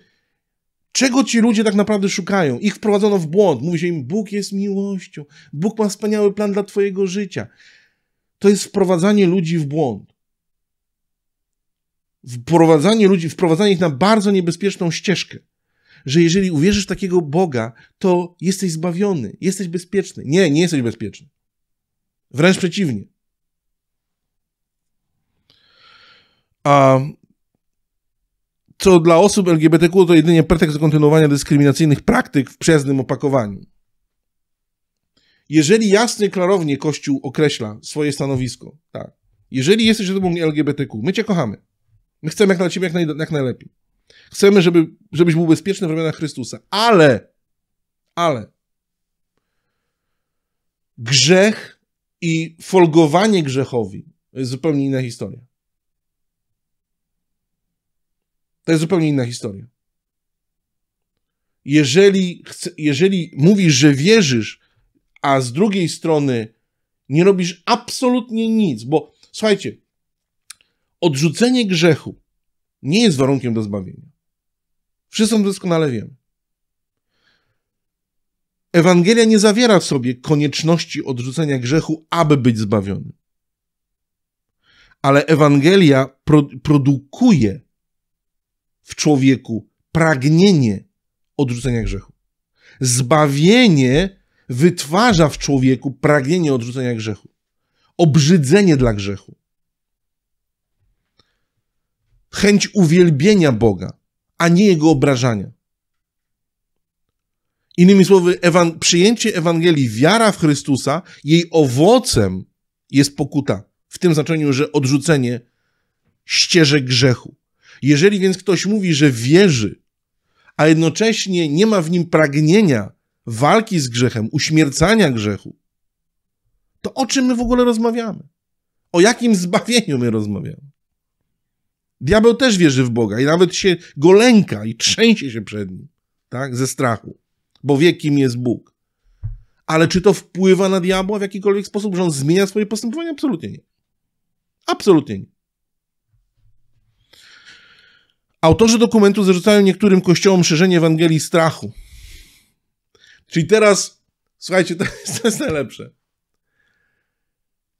A: czego ci ludzie tak naprawdę szukają? Ich wprowadzono w błąd. Mówi się im, Bóg jest miłością, Bóg ma wspaniały plan dla twojego życia. To jest wprowadzanie ludzi w błąd. Wprowadzanie ludzi, wprowadzanie ich na bardzo niebezpieczną ścieżkę że jeżeli uwierzysz w takiego Boga, to jesteś zbawiony, jesteś bezpieczny. Nie, nie jesteś bezpieczny. Wręcz przeciwnie. A co dla osób LGBTQ to jedynie pretekst kontynuowania dyskryminacyjnych praktyk w przyjaznym opakowaniu. Jeżeli jasny, klarownie Kościół określa swoje stanowisko, tak. Jeżeli jesteś osobą LGBTQ, my cię kochamy. My chcemy jak ciebie jak, naj, jak najlepiej. Chcemy, żeby, żebyś był bezpieczny w ramionach Chrystusa. Ale, ale, grzech i folgowanie grzechowi to jest zupełnie inna historia. To jest zupełnie inna historia. Jeżeli, jeżeli mówisz, że wierzysz, a z drugiej strony nie robisz absolutnie nic, bo słuchajcie, odrzucenie grzechu nie jest warunkiem do zbawienia. Wszyscy to doskonale wiemy. Ewangelia nie zawiera w sobie konieczności odrzucenia grzechu, aby być zbawionym. Ale Ewangelia pro produkuje w człowieku pragnienie odrzucenia grzechu. Zbawienie wytwarza w człowieku pragnienie odrzucenia grzechu, obrzydzenie dla grzechu, chęć uwielbienia Boga, a nie jego obrażania. Innymi słowy, ewan przyjęcie Ewangelii, wiara w Chrystusa, jej owocem jest pokuta, w tym znaczeniu, że odrzucenie ścieżek grzechu. Jeżeli więc ktoś mówi, że wierzy, a jednocześnie nie ma w nim pragnienia walki z grzechem, uśmiercania grzechu, to o czym my w ogóle rozmawiamy? O jakim zbawieniu my rozmawiamy? Diabeł też wierzy w Boga i nawet się go lęka i trzęsie się przed nim, tak, ze strachu, bo wie, kim jest Bóg. Ale czy to wpływa na diabła w jakikolwiek sposób, że on zmienia swoje postępowanie? Absolutnie nie. Absolutnie nie. Autorzy dokumentu zarzucają niektórym kościołom szerzenie Ewangelii strachu. Czyli teraz, słuchajcie, to jest, to jest najlepsze.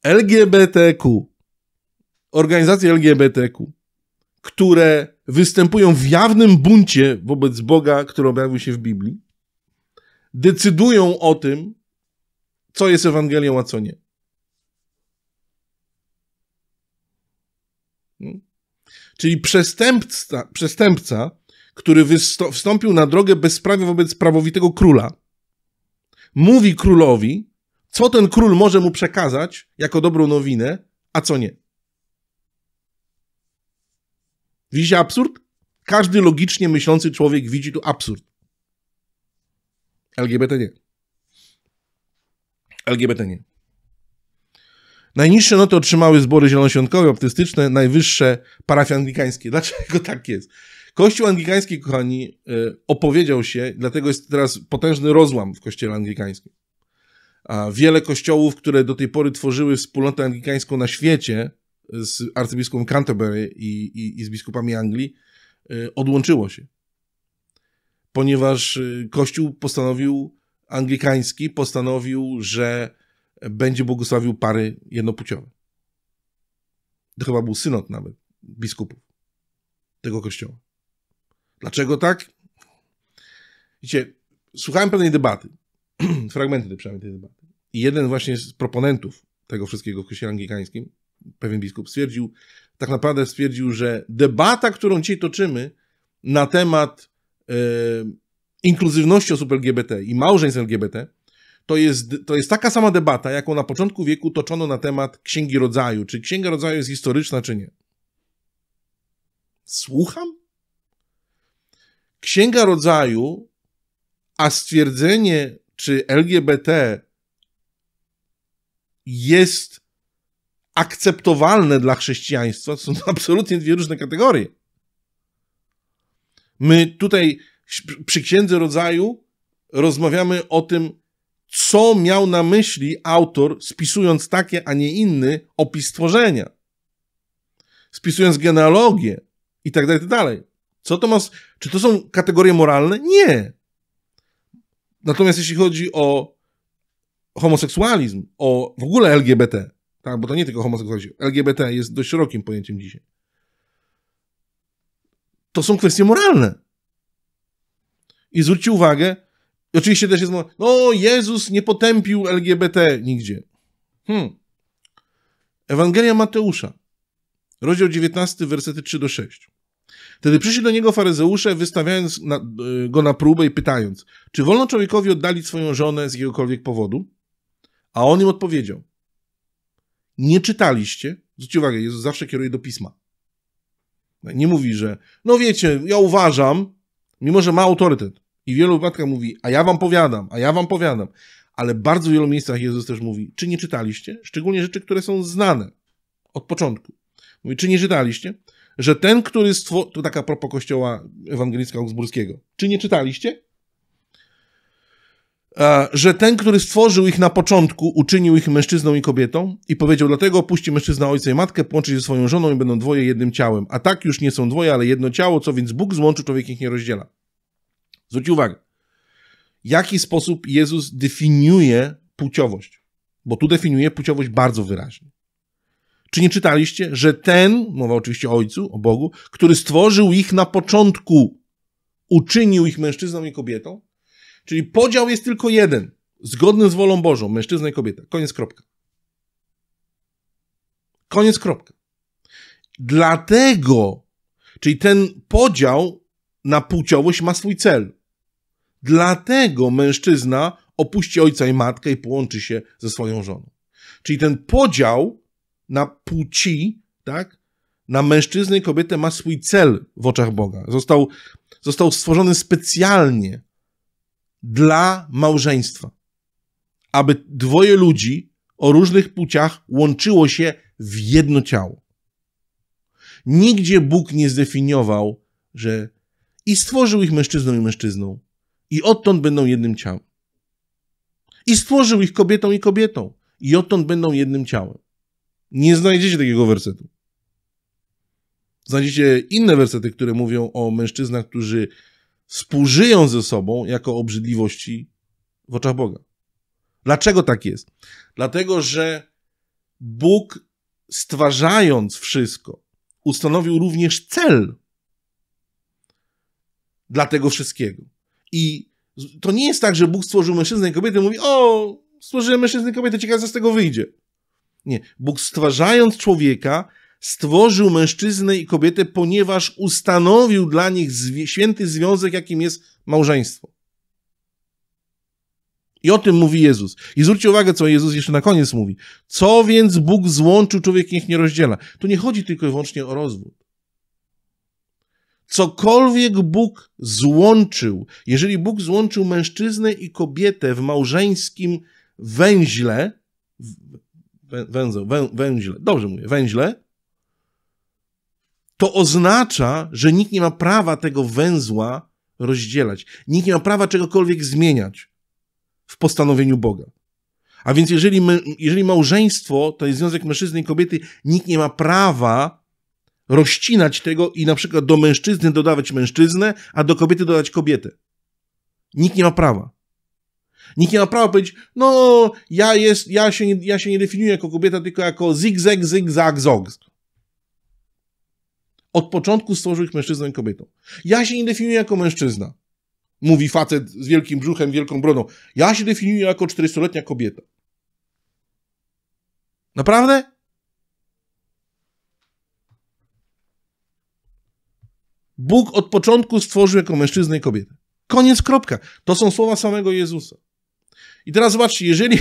A: LGBTQ, organizacje LGBTQ, które występują w jawnym buncie wobec Boga, który objawił się w Biblii, decydują o tym, co jest Ewangelią, a co nie. Czyli przestępca, przestępca który wstąpił na drogę bezprawia wobec prawowitego króla, mówi królowi, co ten król może mu przekazać jako dobrą nowinę, a co nie. Widzicie absurd? Każdy logicznie myślący człowiek widzi tu absurd. LGBT nie. LGBT nie. Najniższe noty otrzymały zbory zielonoświątkowe, optystyczne, najwyższe parafie anglikańskie. Dlaczego tak jest? Kościół anglikański, kochani, y, opowiedział się, dlatego jest teraz potężny rozłam w kościele anglikańskim. A wiele kościołów, które do tej pory tworzyły wspólnotę anglikańską na świecie y, z arcybiskupem Canterbury i, i, i z biskupami Anglii, y, odłączyło się. Ponieważ Kościół postanowił, anglikański postanowił, że będzie błogosławił pary jednopłciowe. To chyba był synod nawet biskupów tego kościoła. Dlaczego tak? Widzicie, słuchałem pewnej debaty, fragmenty przynajmniej tej debaty. I jeden właśnie z proponentów tego wszystkiego w kościele anglikańskim, pewien biskup stwierdził, tak naprawdę stwierdził, że debata, którą dzisiaj toczymy na temat e, inkluzywności osób LGBT i małżeństw LGBT, to jest, to jest taka sama debata, jaką na początku wieku toczono na temat Księgi Rodzaju. Czy Księga Rodzaju jest historyczna, czy nie? Słucham? Księga Rodzaju, a stwierdzenie, czy LGBT jest akceptowalne dla chrześcijaństwa, są absolutnie dwie różne kategorie. My tutaj przy Księdze Rodzaju rozmawiamy o tym, co miał na myśli autor, spisując takie, a nie inny opis tworzenia, spisując genealogię i tak dalej, i tak dalej. Co to ma, czy to są kategorie moralne? Nie. Natomiast jeśli chodzi o homoseksualizm, o w ogóle LGBT, tak, bo to nie tylko homoseksualizm, LGBT jest dość szerokim pojęciem dzisiaj. To są kwestie moralne. I zwróćcie uwagę, i Oczywiście też jest mowa, no Jezus nie potępił LGBT nigdzie. Hmm. Ewangelia Mateusza, rozdział 19, wersety 3 do 6. Wtedy przyszli do niego faryzeusze, wystawiając na, y, go na próbę i pytając, czy wolno człowiekowi oddalić swoją żonę z jakiegokolwiek powodu? A on im odpowiedział, nie czytaliście, zwróćcie uwagę, Jezus zawsze kieruje do pisma. Nie mówi, że no wiecie, ja uważam, mimo że ma autorytet. I wielu wypadkach mówi, a ja wam powiadam, a ja wam powiadam. Ale bardzo w wielu miejscach Jezus też mówi, czy nie czytaliście? Szczególnie rzeczy, które są znane od początku. Mówi, czy nie czytaliście? Że ten, który stworzył, to taka propo kościoła ewangelicka augsburskiego. Czy nie czytaliście? E, że ten, który stworzył ich na początku, uczynił ich mężczyzną i kobietą i powiedział, dlatego opuści mężczyzna ojca i matkę, połączy się ze swoją żoną i będą dwoje jednym ciałem. A tak już nie są dwoje, ale jedno ciało, co więc Bóg złączył, człowiek ich nie rozdziela. Zwróćcie uwagę, w jaki sposób Jezus definiuje płciowość. Bo tu definiuje płciowość bardzo wyraźnie. Czy nie czytaliście, że ten, mowa oczywiście o Ojcu, o Bogu, który stworzył ich na początku, uczynił ich mężczyzną i kobietą? Czyli podział jest tylko jeden, zgodny z wolą Bożą, mężczyzna i kobieta. Koniec kropka. Koniec kropka. Dlatego, czyli ten podział na płciowość ma swój cel. Dlatego mężczyzna opuści ojca i matkę i połączy się ze swoją żoną. Czyli ten podział na płci, tak, na mężczyznę i kobietę ma swój cel w oczach Boga. Został, został stworzony specjalnie dla małżeństwa. Aby dwoje ludzi o różnych płciach łączyło się w jedno ciało. Nigdzie Bóg nie zdefiniował, że i stworzył ich mężczyzną i mężczyzną, i odtąd będą jednym ciałem. I stworzył ich kobietą i kobietą i odtąd będą jednym ciałem. Nie znajdziecie takiego wersetu. Znajdziecie inne wersety, które mówią o mężczyznach, którzy współżyją ze sobą jako obrzydliwości w oczach Boga. Dlaczego tak jest? Dlatego, że Bóg stwarzając wszystko, ustanowił również cel dla tego wszystkiego. I to nie jest tak, że Bóg stworzył mężczyznę i kobietę mówi, o, stworzyłem mężczyznę i kobietę, ciekawe, co z tego wyjdzie. Nie. Bóg stwarzając człowieka, stworzył mężczyznę i kobietę, ponieważ ustanowił dla nich zwi- święty związek, jakim jest małżeństwo. I o tym mówi Jezus. I zwróćcie uwagę, co Jezus jeszcze na koniec mówi. Co więc Bóg złączył, człowiek niech nie rozdziela. Tu nie chodzi tylko i wyłącznie o rozwód cokolwiek Bóg złączył, jeżeli Bóg złączył mężczyznę i kobietę w małżeńskim węźle, węzeł, wę, węźle, dobrze mówię, węźle, to oznacza, że nikt nie ma prawa tego węzła rozdzielać. Nikt nie ma prawa czegokolwiek zmieniać w postanowieniu Boga. A więc jeżeli, jeżeli małżeństwo to jest związek mężczyzny i kobiety, nikt nie ma prawa rozcinać tego i na przykład do mężczyzny dodawać mężczyznę, a do kobiety dodać kobietę. Nikt nie ma prawa. Nikt nie ma prawa powiedzieć, no, ja, jest, ja, się, ja się nie definiuję jako kobieta, tylko jako zigzag, zigzag, zog. Od początku stworzył ich mężczyznę i kobietą. Ja się nie definiuję jako mężczyzna, mówi facet z wielkim brzuchem, wielką brodą. Ja się definiuję jako 40-letnia kobieta. Naprawdę? Bóg od początku stworzył jako mężczyznę i kobietę. Koniec, kropka. To są słowa samego Jezusa. I teraz zobaczcie, jeżeli,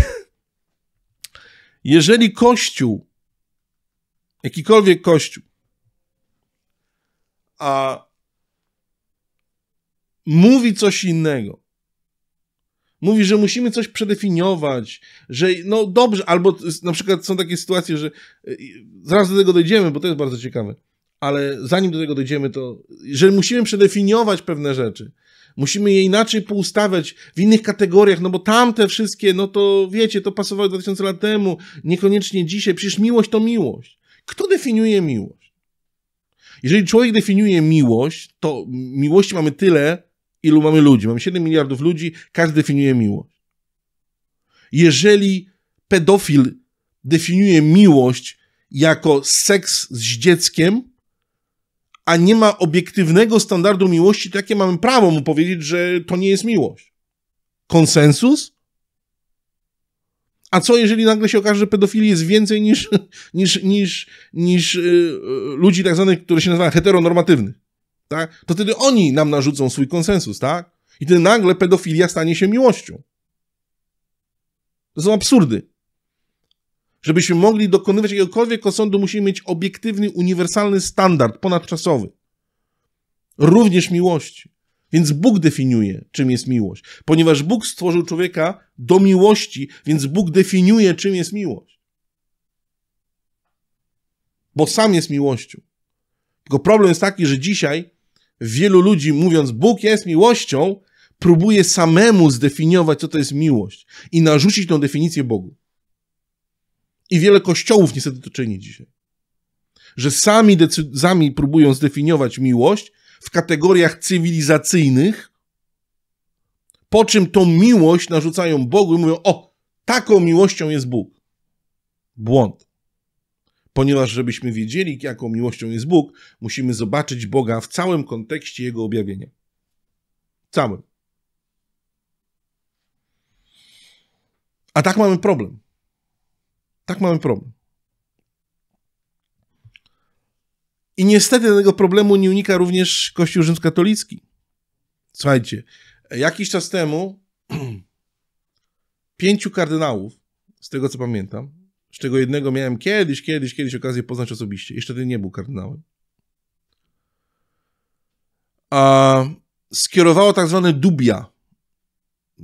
A: jeżeli Kościół, jakikolwiek Kościół, a mówi coś innego, mówi, że musimy coś przedefiniować, że no dobrze, albo na przykład są takie sytuacje, że y, y, zaraz do tego dojdziemy, bo to jest bardzo ciekawe ale zanim do tego dojdziemy, to że musimy przedefiniować pewne rzeczy. Musimy je inaczej poustawiać w innych kategoriach, no bo tamte wszystkie, no to wiecie, to pasowało 2000 lat temu, niekoniecznie dzisiaj. Przecież miłość to miłość. Kto definiuje miłość? Jeżeli człowiek definiuje miłość, to miłości mamy tyle, ilu mamy ludzi. Mamy 7 miliardów ludzi, każdy definiuje miłość. Jeżeli pedofil definiuje miłość jako seks z dzieckiem, a nie ma obiektywnego standardu miłości, to jakie mamy prawo mu powiedzieć, że to nie jest miłość? Konsensus? A co, jeżeli nagle się okaże, że pedofili jest więcej niż, niż, niż, niż yy, ludzi tak zwanych, które się nazywają heteronormatywnych? Tak? To wtedy oni nam narzucą swój konsensus, tak? I wtedy nagle pedofilia stanie się miłością. To są absurdy. Żebyśmy mogli dokonywać jakiegokolwiek osądu, musimy mieć obiektywny, uniwersalny standard ponadczasowy. Również miłości. Więc Bóg definiuje, czym jest miłość. Ponieważ Bóg stworzył człowieka do miłości, więc Bóg definiuje, czym jest miłość. Bo sam jest miłością. Tylko problem jest taki, że dzisiaj wielu ludzi mówiąc Bóg jest miłością, próbuje samemu zdefiniować, co to jest miłość i narzucić tą definicję Bogu. I wiele kościołów niestety to czyni dzisiaj. Że sami, decy- sami próbują zdefiniować miłość w kategoriach cywilizacyjnych, po czym tą miłość narzucają Bogu i mówią: O, taką miłością jest Bóg. Błąd. Ponieważ, żebyśmy wiedzieli, jaką miłością jest Bóg, musimy zobaczyć Boga w całym kontekście Jego objawienia. Całym. A tak mamy problem. Tak mamy problem. I niestety tego problemu nie unika również Kościół rzymskatolicki. Słuchajcie, jakiś czas temu pięciu kardynałów, z tego co pamiętam, z czego jednego miałem kiedyś, kiedyś, kiedyś okazję poznać osobiście. Jeszcze ten nie był kardynałem. A skierowało tak zwane dubia.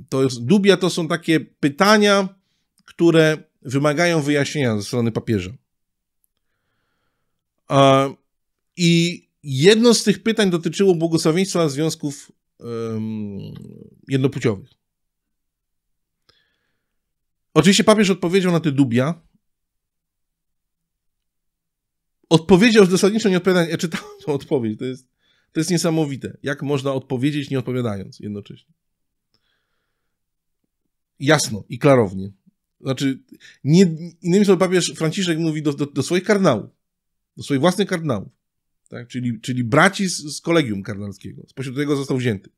A: To jest, dubia to są takie pytania, które wymagają wyjaśnienia ze strony papieża. I jedno z tych pytań dotyczyło błogosławieństwa związków jednopłciowych. Oczywiście papież odpowiedział na te dubia. Odpowiedział zasadniczo nie odpowiadając. Ja czytałem tą odpowiedź. To jest, to jest niesamowite. Jak można odpowiedzieć nie odpowiadając jednocześnie. Jasno i klarownie. Znaczy, nie, innymi słowy, papież Franciszek mówi do, do, do swoich kardynałów, do swoich własnych kardynałów, tak? czyli, czyli braci z, z kolegium kardynalskiego, spośród którego został wzięty.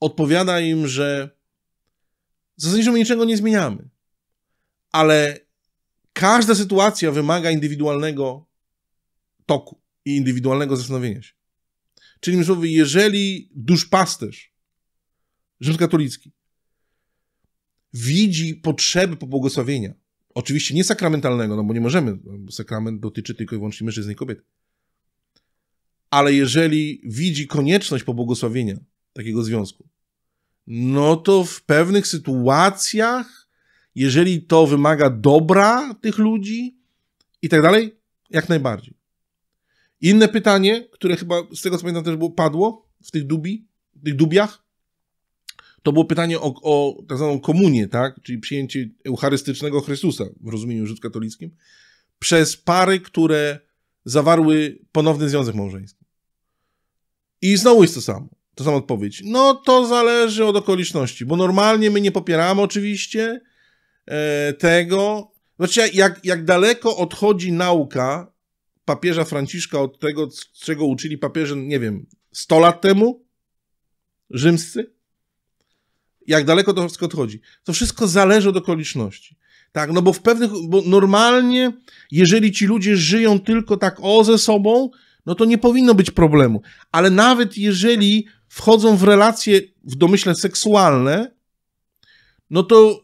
A: Odpowiada im, że zasadniczo my niczego nie zmieniamy, ale każda sytuacja wymaga indywidualnego toku i indywidualnego zastanowienia się. Czyli innymi słowy, jeżeli duszpasterz rzymskatolicki widzi potrzeby pobłogosławienia. Oczywiście nie sakramentalnego, no bo nie możemy, bo no, sakrament dotyczy tylko i wyłącznie mężczyzn i kobiet. Ale jeżeli widzi konieczność pobłogosławienia takiego związku, no to w pewnych sytuacjach, jeżeli to wymaga dobra tych ludzi i tak dalej, jak najbardziej. Inne pytanie, które chyba z tego co pamiętam też było, padło w tych dubi, w tych dubiach, to było pytanie o, o tak zwaną komunię, tak? Czyli przyjęcie eucharystycznego Chrystusa w rozumieniu rzymskokatolickim przez pary, które zawarły ponowny związek małżeński. I znowu jest to samo. To sama odpowiedź. No to zależy od okoliczności, bo normalnie my nie popieramy oczywiście e, tego. Znaczy, jak, jak daleko odchodzi nauka papieża Franciszka od tego, czego uczyli papieże, nie wiem, 100 lat temu rzymscy, jak daleko to wszystko odchodzi. To wszystko zależy od okoliczności. Tak, no bo w pewnych, bo normalnie, jeżeli ci ludzie żyją tylko tak o ze sobą, no to nie powinno być problemu. Ale nawet jeżeli wchodzą w relacje w domyśle seksualne, no to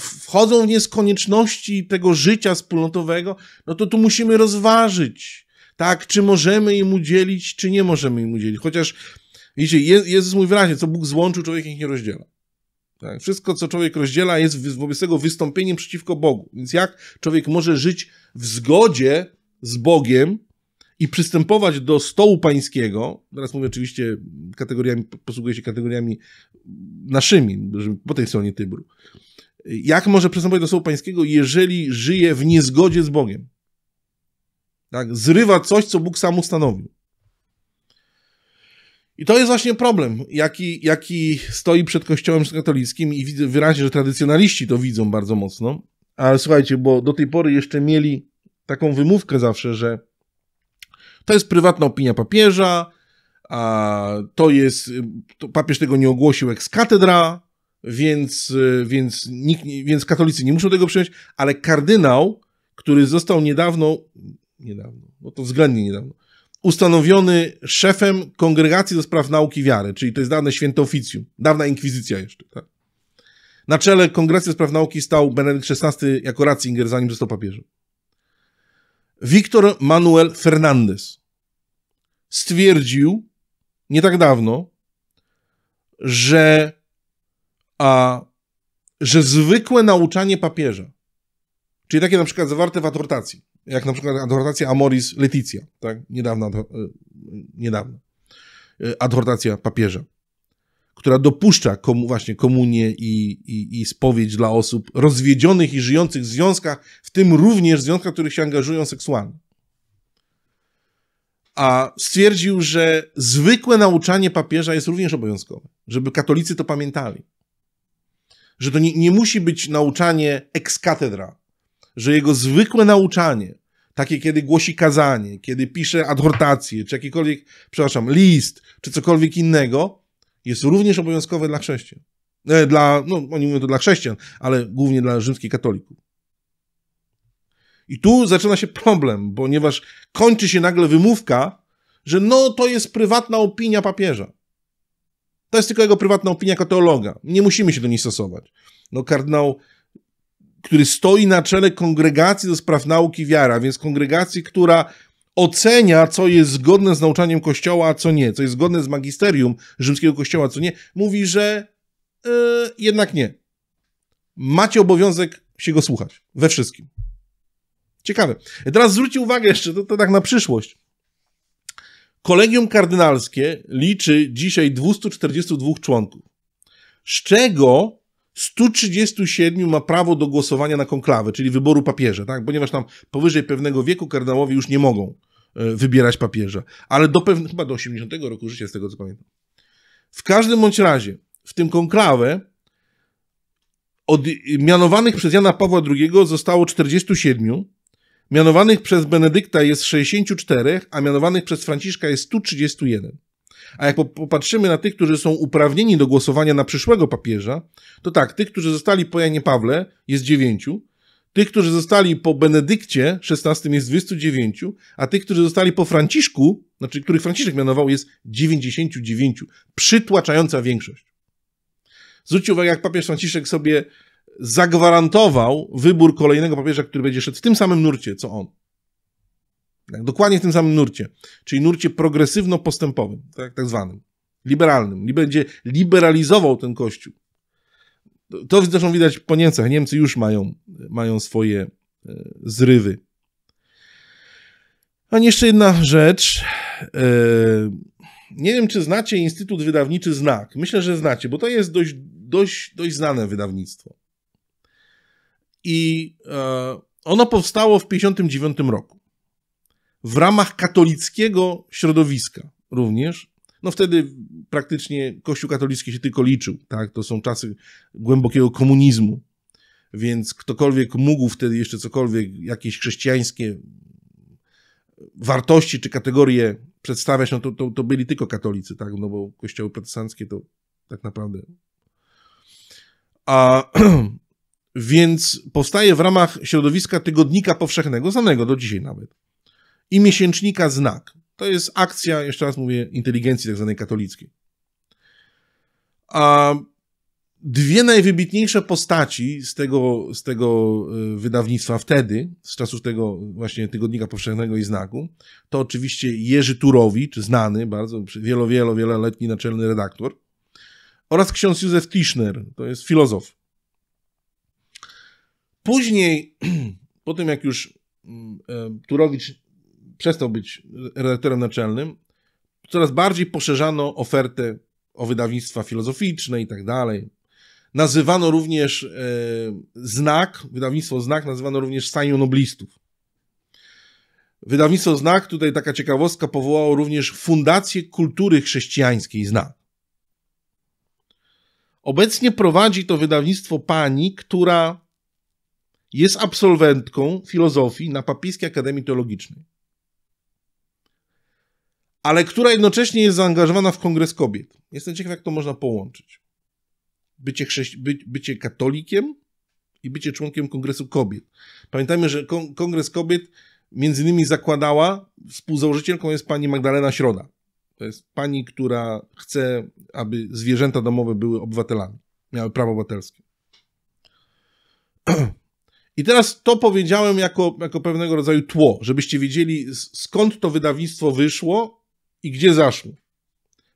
A: wchodzą w nie z konieczności tego życia wspólnotowego, no to tu musimy rozważyć, tak, czy możemy im udzielić, czy nie możemy im udzielić. Chociaż Widzicie, Jezus mówi wyraźnie, co Bóg złączył, człowiek ich nie rozdziela. Tak? Wszystko, co człowiek rozdziela, jest wobec tego wystąpieniem przeciwko Bogu. Więc jak człowiek może żyć w zgodzie z Bogiem i przystępować do stołu pańskiego, teraz mówię oczywiście kategoriami, posługuję się kategoriami naszymi, po tej stronie Tybru, jak może przystępować do stołu pańskiego, jeżeli żyje w niezgodzie z Bogiem? Tak? Zrywa coś, co Bóg sam ustanowił. I to jest właśnie problem, jaki, jaki stoi przed Kościołem katolickim i widzę wyraźnie, że tradycjonaliści to widzą bardzo mocno. Ale słuchajcie, bo do tej pory jeszcze mieli taką wymówkę zawsze, że to jest prywatna opinia papieża, a to jest, to papież tego nie ogłosił ex katedra, więc, więc, nikt, więc katolicy nie muszą tego przyjąć, ale kardynał, który został niedawno, niedawno, no to względnie niedawno, ustanowiony szefem Kongregacji do Spraw Nauki Wiary, czyli to jest dawne święte oficjum, dawna inkwizycja jeszcze. Tak? Na czele Kongregacji do Spraw Nauki stał Benedykt XVI jako Ratzinger, zanim został papieżem. Wiktor Manuel Fernandez stwierdził nie tak dawno, że, a, że zwykłe nauczanie papieża, czyli takie na przykład zawarte w atortacji, jak na przykład adhortacja Amoris Leticia, tak? niedawna, e, niedawna e, adhortacja papieża, która dopuszcza komu, właśnie komunię i, i, i spowiedź dla osób rozwiedzionych i żyjących w związkach, w tym również związkach, w których się angażują seksualnie. A stwierdził, że zwykłe nauczanie papieża jest również obowiązkowe, żeby katolicy to pamiętali. Że to nie, nie musi być nauczanie ex cathedra, że jego zwykłe nauczanie, takie kiedy głosi kazanie, kiedy pisze adhortację, czy jakikolwiek, przepraszam, list, czy cokolwiek innego, jest również obowiązkowe dla chrześcijan. E, dla, no, oni mówią to dla chrześcijan, ale głównie dla rzymskich katolików. I tu zaczyna się problem, ponieważ kończy się nagle wymówka, że no to jest prywatna opinia papieża. To jest tylko jego prywatna opinia jako teologa. Nie musimy się do niej stosować. No, kardynał który stoi na czele kongregacji do spraw nauki wiara, więc kongregacji, która ocenia, co jest zgodne z nauczaniem Kościoła, a co nie, co jest zgodne z magisterium rzymskiego Kościoła, a co nie, mówi, że yy, jednak nie. Macie obowiązek się go słuchać we wszystkim. Ciekawe. Teraz zwróćcie uwagę jeszcze, to, to tak na przyszłość. Kolegium kardynalskie liczy dzisiaj 242 członków, z czego 137 ma prawo do głosowania na konklawę, czyli wyboru papieża, tak? ponieważ tam powyżej pewnego wieku kardynałowie już nie mogą e, wybierać papieża, ale do pewnego, chyba do 80 roku życia, z tego co pamiętam. W każdym bądź razie, w tym konklawę od mianowanych przez Jana Pawła II zostało 47, mianowanych przez Benedykta jest 64, a mianowanych przez Franciszka jest 131. A jak popatrzymy na tych, którzy są uprawnieni do głosowania na przyszłego papieża, to tak, tych, którzy zostali po Janie Pawle jest dziewięciu, tych, którzy zostali po Benedykcie XVI jest 29, a tych, którzy zostali po Franciszku, znaczy których Franciszek mianował, jest 99. Przytłaczająca większość. Zwróćcie uwagę, jak papież Franciszek sobie zagwarantował wybór kolejnego papieża, który będzie szedł w tym samym nurcie, co on. Tak, dokładnie w tym samym nurcie, czyli nurcie progresywno-postępowym, tak, tak zwanym, liberalnym. I będzie liberalizował ten kościół. To zresztą widać po Niemcach. Niemcy już mają, mają swoje e, zrywy. A jeszcze jedna rzecz. E, nie wiem, czy znacie Instytut Wydawniczy Znak. Myślę, że znacie, bo to jest dość, dość, dość znane wydawnictwo. I e, ono powstało w 1959 roku w ramach katolickiego środowiska również. No wtedy praktycznie Kościół katolicki się tylko liczył, tak? To są czasy głębokiego komunizmu, więc ktokolwiek mógł wtedy jeszcze cokolwiek, jakieś chrześcijańskie wartości czy kategorie przedstawiać, no to, to, to byli tylko katolicy, tak? No bo kościoły protestanckie to tak naprawdę. A więc powstaje w ramach środowiska Tygodnika Powszechnego, znanego do dzisiaj nawet i miesięcznika Znak. To jest akcja, jeszcze raz mówię, inteligencji tak zwanej katolickiej. A dwie najwybitniejsze postaci z tego, z tego e, wydawnictwa wtedy, z czasów tego właśnie Tygodnika Powszechnego i Znaku, to oczywiście Jerzy Turowicz, znany bardzo, wielo, wielo, wieloletni naczelny redaktor, oraz ksiądz Józef Tischner, to jest filozof. Później, po tym jak już mm, e, Turowicz przestał być redaktorem naczelnym, coraz bardziej poszerzano ofertę o wydawnictwa filozoficzne i tak dalej. Nazywano również e, znak, wydawnictwo znak nazywano również stajnią noblistów. Wydawnictwo Znak, tutaj taka ciekawostka, powołało również Fundację Kultury Chrześcijańskiej Znak. Obecnie prowadzi to wydawnictwo pani, która jest absolwentką filozofii na Papieskiej Akademii Teologicznej ale która jednocześnie jest zaangażowana w Kongres Kobiet. Jestem ciekaw, jak to można połączyć. Bycie, chrześci- by, bycie katolikiem i bycie członkiem Kongresu Kobiet. Pamiętajmy, że Kon- Kongres Kobiet między innymi zakładała, współzałożycielką jest pani Magdalena Środa. To jest pani, która chce, aby zwierzęta domowe były obywatelami, miały prawo obywatelskie. I teraz to powiedziałem jako, jako pewnego rodzaju tło, żebyście wiedzieli skąd to wydawnictwo wyszło i gdzie zaszło.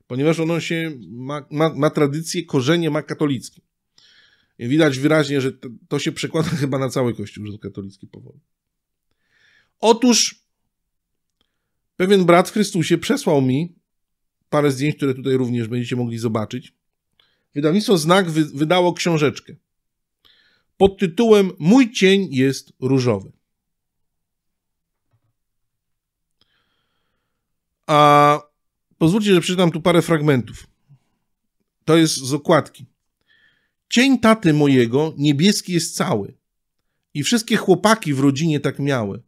A: Ponieważ ono się ma, ma, ma tradycję, korzenie ma katolickie. I widać wyraźnie, że to, to się przekłada chyba na cały Kościół katolicki powoli. Otóż pewien brat w Chrystusie przesłał mi parę zdjęć, które tutaj również będziecie mogli zobaczyć. Wydawnictwo Znak wydało książeczkę pod tytułem Mój cień jest różowy. A pozwólcie, że przeczytam tu parę fragmentów. To jest z okładki. Cień taty mojego niebieski jest cały. I wszystkie chłopaki w rodzinie tak miały.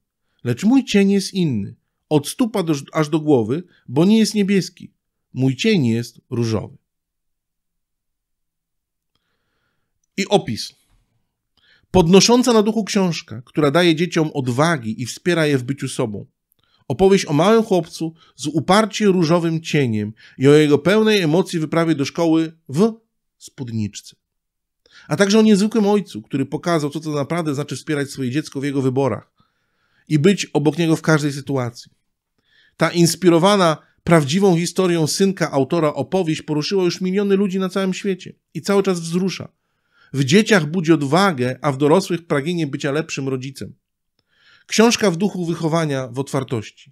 A: Lecz mój cień jest inny. Od stupa do, aż do głowy, bo nie jest niebieski. Mój cień jest różowy. I opis. Podnosząca na duchu książka, która daje dzieciom odwagi i wspiera je w byciu sobą. Opowieść o małym chłopcu z uparcie różowym cieniem i o jego pełnej emocji wyprawie do szkoły w spódniczce. A także o niezwykłym ojcu, który pokazał, co to naprawdę znaczy wspierać swoje dziecko w jego wyborach i być obok niego w każdej sytuacji. Ta inspirowana prawdziwą historią synka autora opowieść poruszyła już miliony ludzi na całym świecie i cały czas wzrusza. W dzieciach budzi odwagę, a w dorosłych pragnienie bycia lepszym rodzicem. Książka w duchu wychowania w otwartości.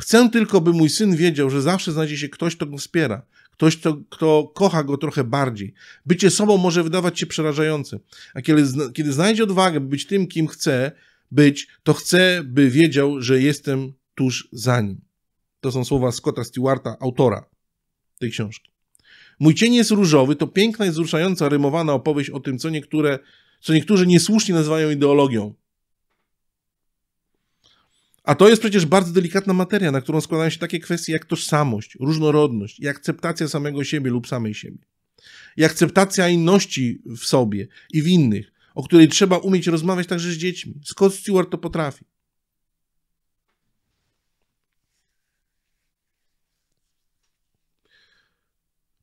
A: Chcę tylko, by mój syn wiedział, że zawsze znajdzie się ktoś, kto go wspiera, ktoś, kto, kto kocha go trochę bardziej. Bycie sobą może wydawać się przerażające, a kiedy, kiedy znajdzie odwagę, by być tym, kim chce być, to chcę, by wiedział, że jestem tuż za nim. To są słowa Scotta Stewarta, autora tej książki. Mój cień jest różowy to piękna i wzruszająca rymowana opowieść o tym, co niektóre, co niektórzy niesłusznie nazywają ideologią, a to jest przecież bardzo delikatna materia, na którą składają się takie kwestie jak tożsamość, różnorodność i akceptacja samego siebie lub samej siebie. I akceptacja inności w sobie i w innych, o której trzeba umieć rozmawiać także z dziećmi. Scott Stewart to potrafi.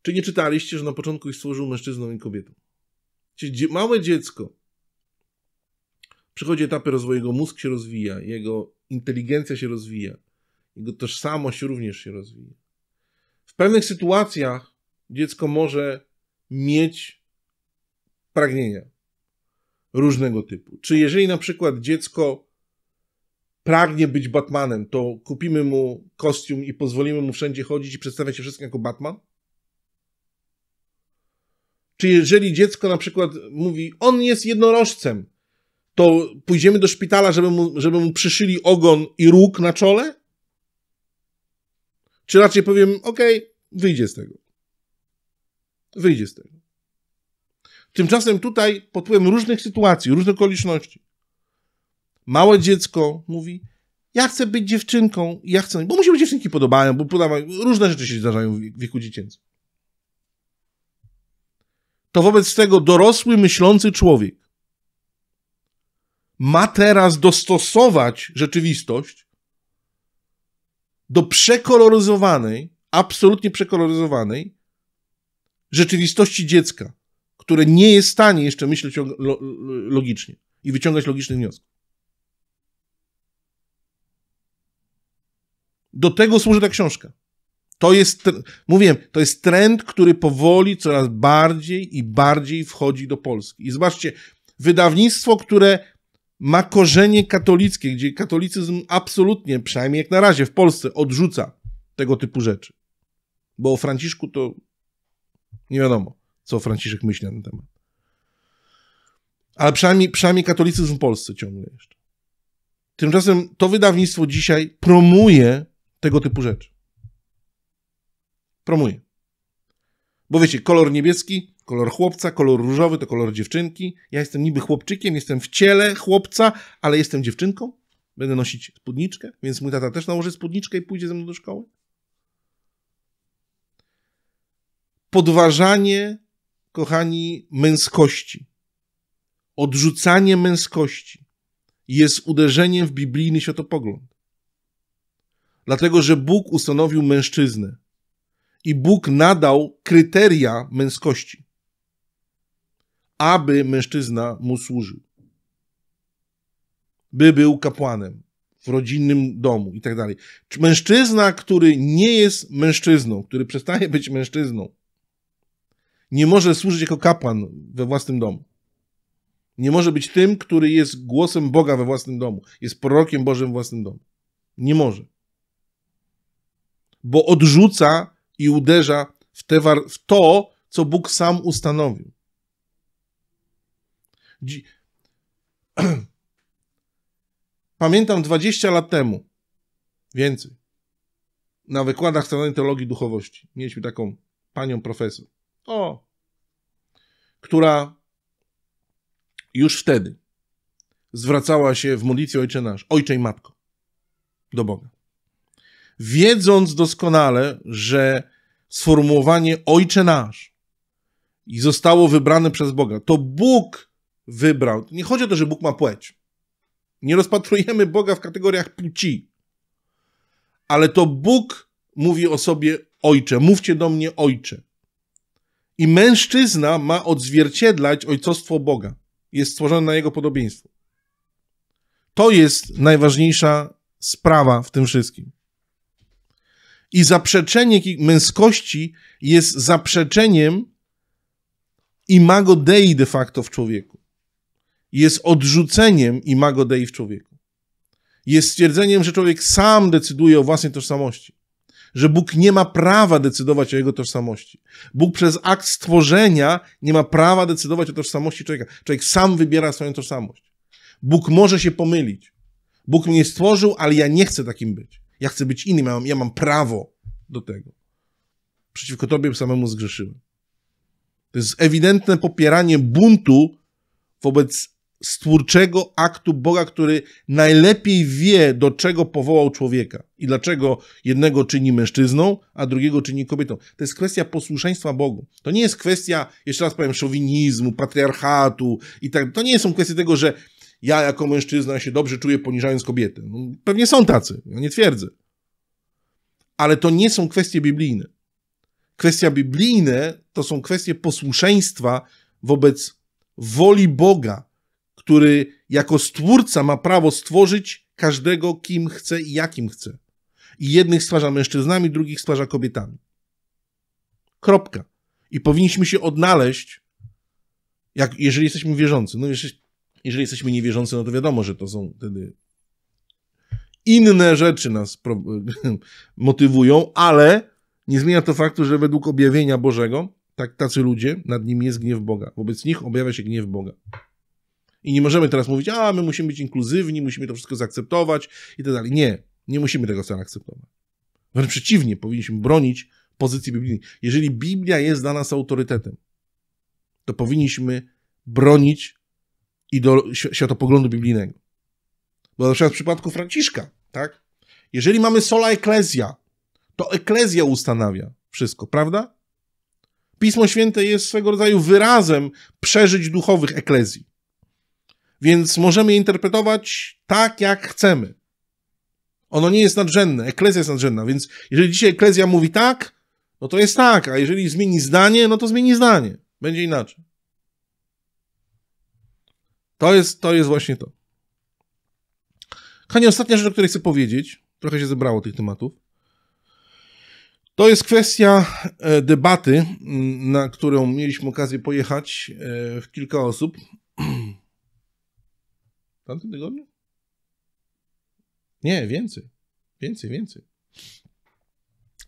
A: Czy nie czytaliście, że na początku ich stworzył mężczyzną i kobietą? Małe dziecko, przychodzi etapy rozwoju, jego mózg się rozwija, jego inteligencja się rozwija, jego tożsamość również się rozwija. W pewnych sytuacjach dziecko może mieć pragnienia różnego typu. Czy jeżeli na przykład dziecko pragnie być Batmanem, to kupimy mu kostium i pozwolimy mu wszędzie chodzić i przedstawiać się wszystkim jako Batman? Czy jeżeli dziecko na przykład mówi, on jest jednorożcem, to pójdziemy do szpitala, żeby mu, żeby mu przyszyli ogon i róg na czole? Czy raczej powiem, okej, wyjdzie z tego. Wyjdzie z tego. Tymczasem tutaj pod wpływem różnych sytuacji, różnych okoliczności, małe dziecko mówi, ja chcę być dziewczynką, ja chcę, bo mu się dziewczynki podobają, bo podawają, różne rzeczy się zdarzają w wieku dziecięcym. To wobec tego dorosły, myślący człowiek ma teraz dostosować rzeczywistość do przekoloryzowanej, absolutnie przekoloryzowanej rzeczywistości dziecka, które nie jest w stanie jeszcze myśleć logicznie i wyciągać logicznych wniosków. Do tego służy ta książka. To jest, mówiłem, to jest trend, który powoli coraz bardziej i bardziej wchodzi do Polski. I zobaczcie, wydawnictwo, które ma korzenie katolickie, gdzie katolicyzm absolutnie, przynajmniej jak na razie w Polsce, odrzuca tego typu rzeczy. Bo o Franciszku to nie wiadomo, co Franciszek myśli na ten temat. Ale przynajmniej, przynajmniej katolicyzm w Polsce ciągle jeszcze. Tymczasem to wydawnictwo dzisiaj promuje tego typu rzeczy. Promuje. Bo wiecie, kolor niebieski kolor chłopca, kolor różowy to kolor dziewczynki. Ja jestem niby chłopczykiem, jestem w ciele chłopca, ale jestem dziewczynką. Będę nosić spódniczkę, więc mój tata też nałoży spódniczkę i pójdzie ze mną do szkoły. Podważanie, kochani, męskości, odrzucanie męskości jest uderzeniem w biblijny światopogląd. Dlatego, że Bóg ustanowił mężczyznę i Bóg nadał kryteria męskości aby mężczyzna mu służył. By był kapłanem w rodzinnym domu i tak dalej. Mężczyzna, który nie jest mężczyzną, który przestaje być mężczyzną, nie może służyć jako kapłan we własnym domu. Nie może być tym, który jest głosem Boga we własnym domu, jest prorokiem Bożym we własnym domu. Nie może. Bo odrzuca i uderza w, te, w to, co Bóg sam ustanowił. Pamiętam 20 lat temu, więcej, na wykładach Stanowej Teologii Duchowości mieliśmy taką panią profesor, o, która już wtedy zwracała się w modlitwie Ojcze Nasz, Ojcze i Matko, do Boga. Wiedząc doskonale, że sformułowanie Ojcze Nasz i zostało wybrane przez Boga, to Bóg wybrał. Nie chodzi o to, że Bóg ma płeć. Nie rozpatrujemy Boga w kategoriach płci. Ale to Bóg mówi o sobie ojcze. Mówcie do mnie ojcze. I mężczyzna ma odzwierciedlać ojcostwo Boga. Jest stworzony na jego podobieństwo. To jest najważniejsza sprawa w tym wszystkim. I zaprzeczenie męskości jest zaprzeczeniem imago Dei de facto w człowieku jest odrzuceniem imago Dei w człowieku. Jest stwierdzeniem, że człowiek sam decyduje o własnej tożsamości. Że Bóg nie ma prawa decydować o jego tożsamości. Bóg przez akt stworzenia nie ma prawa decydować o tożsamości człowieka. Człowiek sam wybiera swoją tożsamość. Bóg może się pomylić. Bóg mnie stworzył, ale ja nie chcę takim być. Ja chcę być innym, ja mam, ja mam prawo do tego. Przeciwko tobie samemu zgrzeszyłem. To jest ewidentne popieranie buntu wobec stwórczego aktu Boga, który najlepiej wie, do czego powołał człowieka i dlaczego jednego czyni mężczyzną, a drugiego czyni kobietą. To jest kwestia posłuszeństwa Bogu. To nie jest kwestia, jeszcze raz powiem, szowinizmu, patriarchatu i tak. To nie są kwestie tego, że ja jako mężczyzna się dobrze czuję poniżając kobietę. No, pewnie są tacy, ja nie twierdzę. Ale to nie są kwestie biblijne. Kwestia biblijne to są kwestie posłuszeństwa wobec woli Boga, który jako stwórca ma prawo stworzyć każdego, kim chce i jakim chce. I jednych stwarza mężczyznami, drugich stwarza kobietami. Kropka. I powinniśmy się odnaleźć, jak, jeżeli jesteśmy wierzący. No, jeżeli, jeżeli jesteśmy niewierzący, no to wiadomo, że to są wtedy inne rzeczy nas motywują, ale nie zmienia to faktu, że według objawienia Bożego, tak tacy ludzie, nad nimi jest gniew Boga. Wobec nich objawia się gniew Boga. I nie możemy teraz mówić, a my musimy być inkluzywni, musimy to wszystko zaakceptować i tak dalej. Nie, nie musimy tego wcale akceptować. Wręcz przeciwnie, powinniśmy bronić pozycji biblijnej. Jeżeli Biblia jest dla nas autorytetem, to powinniśmy bronić światopoglądu biblijnego. Bo na przykład w przypadku Franciszka, tak? Jeżeli mamy sola eklezja, to eklezja ustanawia wszystko, prawda? Pismo Święte jest swego rodzaju wyrazem przeżyć duchowych eklezji. Więc możemy je interpretować tak, jak chcemy. Ono nie jest nadrzędne, eklezja jest nadrzędna, więc jeżeli dzisiaj eklezja mówi tak, no to jest tak, a jeżeli zmieni zdanie, no to zmieni zdanie. Będzie inaczej. To jest, to jest właśnie to. Kochani, ostatnia rzecz, o której chcę powiedzieć, trochę się zebrało tych tematów, to jest kwestia e, debaty, na którą mieliśmy okazję pojechać e, w kilka osób w tamtym tygodniu? Nie, więcej. Więcej, więcej.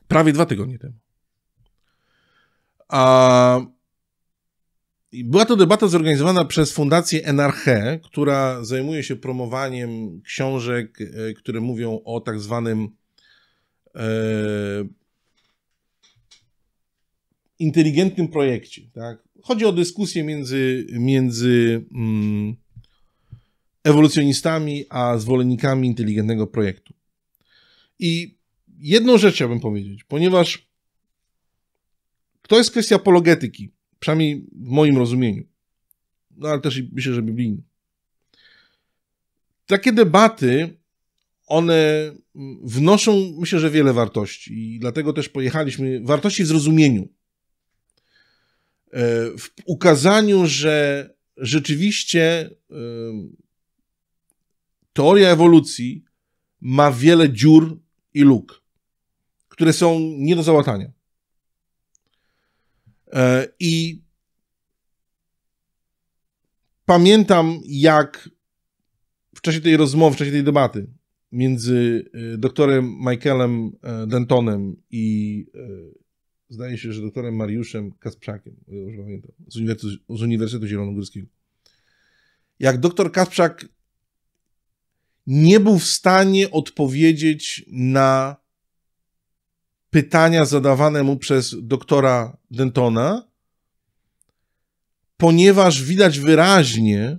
A: Prawie dwa tygodnie temu. A była to debata zorganizowana przez Fundację NRH, która zajmuje się promowaniem książek, e, które mówią o tak zwanym e, inteligentnym projekcie. Tak? Chodzi o dyskusję między, między mm, ewolucjonistami, a zwolennikami inteligentnego projektu. I jedną rzecz chciałbym powiedzieć, ponieważ to jest kwestia apologetyki, przynajmniej w moim rozumieniu, no ale też myślę, że biblijnym. Takie debaty, one wnoszą, myślę, że wiele wartości i dlatego też pojechaliśmy, wartości w zrozumieniu, e, w ukazaniu, że rzeczywiście e, teoria ewolucji ma wiele dziur i luk, które są nie do załatania. E, I pamiętam, jak w czasie tej rozmowy, w czasie tej debaty między e, doktorem Michaelem e, Dentonem i zdaje się, że doktorem Mariuszem Kasprzakiem, już pamiętam, z Uniwersytetu Zielonogórskiego. Jak doktor Kasprzak nie był w stanie odpowiedzieć na pytania zadawane mu przez doktora Dentona, ponieważ widać wyraźnie,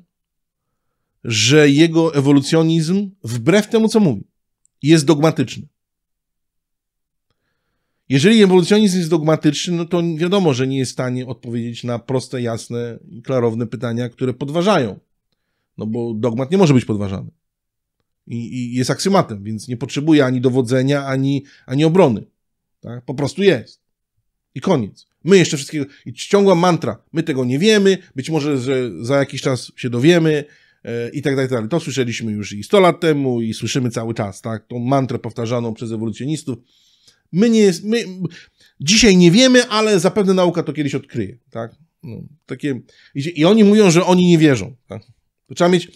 A: że jego ewolucjonizm, wbrew temu co mówi, jest dogmatyczny. Jeżeli ewolucjonizm jest dogmatyczny, no to wiadomo, że nie jest w stanie odpowiedzieć na proste, jasne i klarowne pytania, które podważają. No bo dogmat nie może być podważany i, i jest aksymatem, więc nie potrzebuje ani dowodzenia, ani, ani obrony. Tak? Po prostu jest. I koniec. My jeszcze wszystkiego. I ciągła mantra. My tego nie wiemy, być może że za jakiś czas się dowiemy e, i tak dalej, tak dalej. To słyszeliśmy już i 100 lat temu i słyszymy cały czas, tak? Tą mantrę powtarzaną przez ewolucjonistów. My nie jest, my dzisiaj nie wiemy, ale zapewne nauka to kiedyś odkryje, tak? No, takie, i, i oni mówią, że oni nie wierzą, tak? To trzeba mieć,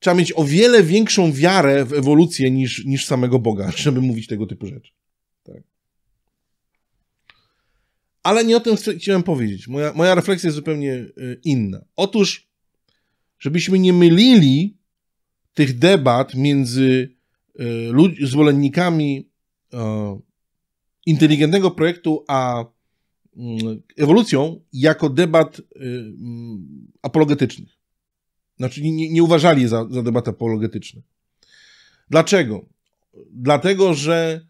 A: trzeba mieć o wiele większą wiarę w ewolucję niż, niż samego Boga, żeby mówić tego typu rzeczy. Tak. Ale nie o tym chciałem powiedzieć. Moja, moja refleksja jest zupełnie y, inna. Otóż, żebyśmy nie mylili tych debat między y, ludź, zwolennikami inteligentnego projektu a mm, ewolucją jako debat y, mm, apologetycznych. Znaczy nie, nie uważali za, za debaty Dlaczego? Dlatego, że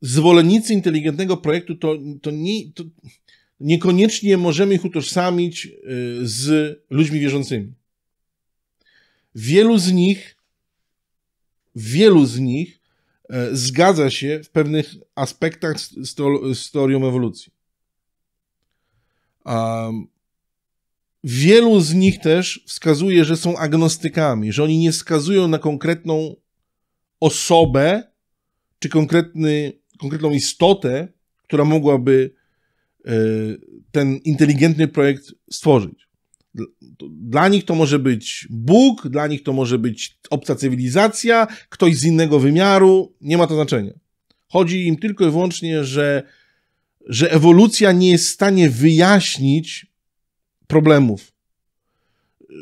A: zwolennicy inteligentnego projektu to, to, nie, to niekoniecznie możemy ich utożsamić y, z ludźmi wierzącymi. Wielu z nich, wielu z nich e, zgadza się w pewnych aspektach z, z, teorią ewolucji. Um, Wielu z nich też wskazuje, że są agnostykami, że oni nie wskazują na konkretną osobę czy konkretny, konkretną istotę, która mogłaby e, ten inteligentny projekt stworzyć. Dla nich to może być Bóg, dla nich to może być obca cywilizacja, ktoś z innego wymiaru, nie ma to znaczenia. Chodzi im tylko i wyłącznie, że, że ewolucja nie jest w stanie wyjaśnić problemów.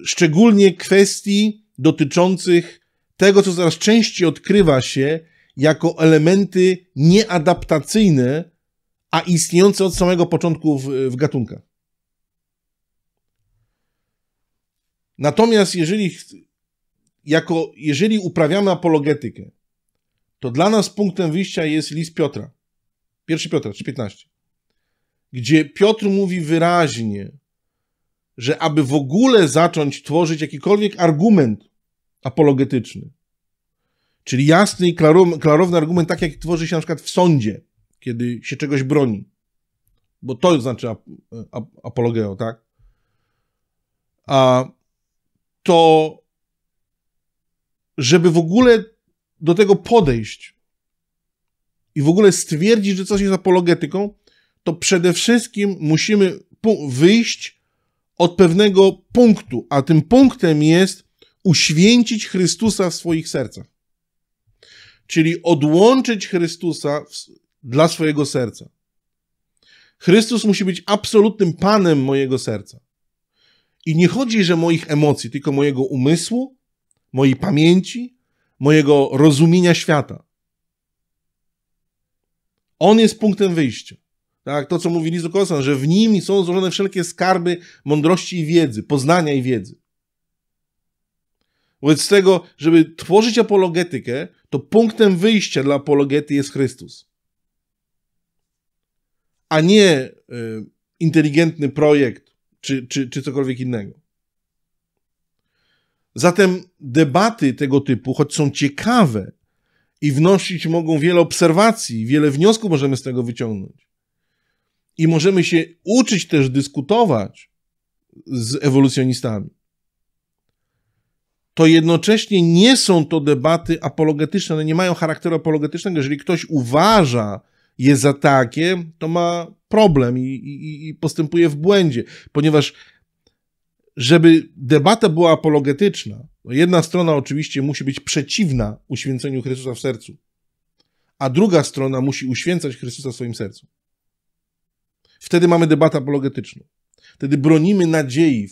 A: Szczególnie kwestii dotyczących tego, co coraz częściej odkrywa się jako elementy nieadaptacyjne, a istniejące od samego początku w, w gatunkach. Natomiast jeżeli, jako, jeżeli uprawiamy apologetykę, to dla nas punktem wyjścia jest list Piotra. 1 Piotra 3,15, gdzie Piotr mówi wyraźnie, że aby w ogóle zacząć tworzyć jakikolwiek argument apologetyczny, czyli jasny i klarowny argument, tak jak tworzy się na przykład w sądzie, kiedy się czegoś broni, bo to znaczy ap, ap apologeo, tak? A to, żeby w ogóle do tego podejść i w ogóle stwierdzić, że coś jest apologetyką, to przede wszystkim musimy wyjść od pewnego punktu, a tym punktem jest uświęcić Chrystusa w swoich sercach. Czyli odłączyć Chrystusa w, dla swojego serca. Chrystus musi być absolutnym Panem mojego serca. I nie chodzi, że moich emocji, tylko mojego umysłu, mojej pamięci, mojego rozumienia świata. On jest punktem wyjścia. Tak, to, co mówi Lizu Kosan, że w nim są złożone wszelkie skarby mądrości i wiedzy, poznania i wiedzy. Wobec tego, żeby tworzyć apologetykę, to punktem wyjścia dla apologety jest Chrystus. A nie y, inteligentny projekt czy, czy, czy cokolwiek innego. Zatem debaty tego typu, choć są ciekawe i wnosić mogą wiele obserwacji, wiele wniosków możemy z tego wyciągnąć, i możemy się uczyć też dyskutować z ewolucjonistami, to jednocześnie nie są to debaty apologetyczne, one nie mają charakteru apologetycznego. Jeżeli ktoś uważa je za takie, to ma problem i, i, i postępuje w błędzie, ponieważ żeby debata była apologetyczna, no jedna strona oczywiście musi być przeciwna uświęceniu Chrystusa w sercu, a druga strona musi uświęcać Chrystusa w swoim sercu. Wtedy mamy debatę apologetyczną. Wtedy bronimy nadziei,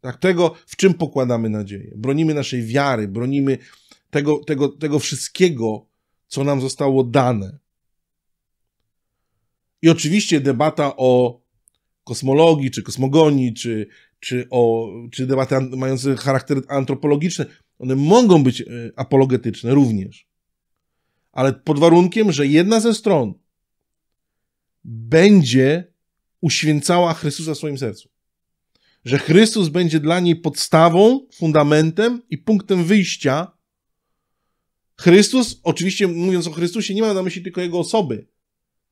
A: tak, tego, w czym pokładamy nadzieję. Bronimy naszej wiary, bronimy tego, tego, tego wszystkiego, co nam zostało dane. I oczywiście debata o kosmologii, czy kosmogonii, czy, czy, o, czy debaty mające charakter antropologiczny, one mogą być e, apologetyczne również. Ale pod warunkiem, że jedna ze stron będzie uświęcała Chrystusa w swoim sercu. Że Chrystus będzie dla niej podstawą, fundamentem i punktem wyjścia. Chrystus, oczywiście mówiąc o Chrystusie, nie mam na myśli tylko jego osoby.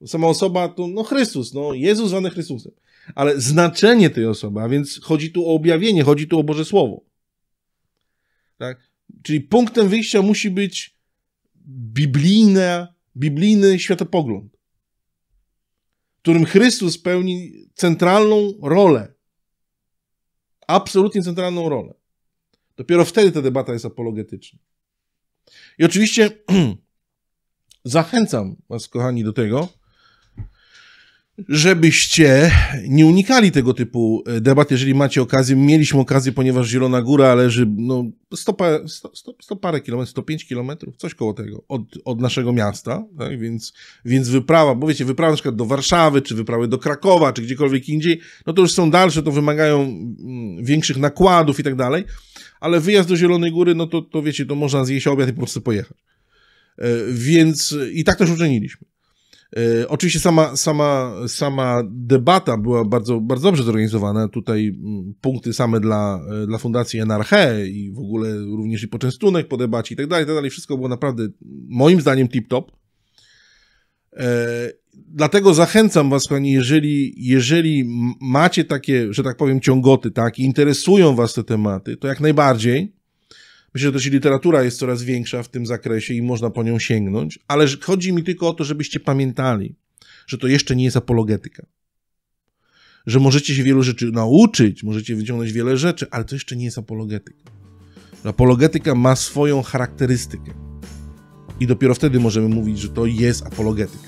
A: Sama osoba to, no Chrystus, no Jezus zwany Chrystusem. Ale znaczenie tej osoby, a więc chodzi tu o objawienie, chodzi tu o Boże Słowo. Tak? Czyli punktem wyjścia musi być biblijne, biblijny światopogląd którym Chrystus pełni centralną rolę. Absolutnie centralną rolę. Dopiero wtedy ta debata jest apologetyczna. I oczywiście zachęcam Was, kochani, do tego, żebyście nie unikali tego typu e, debat, jeżeli macie okazję. Mieliśmy okazję, ponieważ Zielona Góra leży no, sto parę kilometrów, 105 kilometrów, coś koło tego, od, od naszego miasta, tak? więc, więc wyprawa, bo wiecie, wyprawa na przykład do Warszawy, czy wyprawy do Krakowa, czy gdziekolwiek indziej, no to już są dalsze, to wymagają mm, większych nakładów i tak dalej, ale wyjazd do Zielonej Góry, no to, to wiecie, to można zjeść obiad i po prostu pojechać. E, więc i tak też uczyniliśmy. E, oczywiście sama, sama, sama debata była bardzo, bardzo dobrze zorganizowana. Tutaj mm, punkty same dla, e, dla Fundacji NRH i w ogóle również i poczęstunek po debacie i tak dalej, i tak dalej. Wszystko było naprawdę moim zdaniem tip-top. E, dlatego zachęcam Was, kochani, jeżeli, jeżeli macie takie, że tak powiem, ciągoty, tak, i interesują Was te tematy, to jak najbardziej Myślę, że też i literatura jest coraz większa w tym zakresie i można po nią sięgnąć, ale chodzi mi tylko o to, żebyście pamiętali, że to jeszcze nie jest apologetyka. Że możecie się wielu rzeczy nauczyć, możecie wyciągnąć wiele rzeczy, ale to jeszcze nie jest apologetyka. Apologetyka ma swoją charakterystykę. I dopiero wtedy możemy mówić, że to jest apologetyka.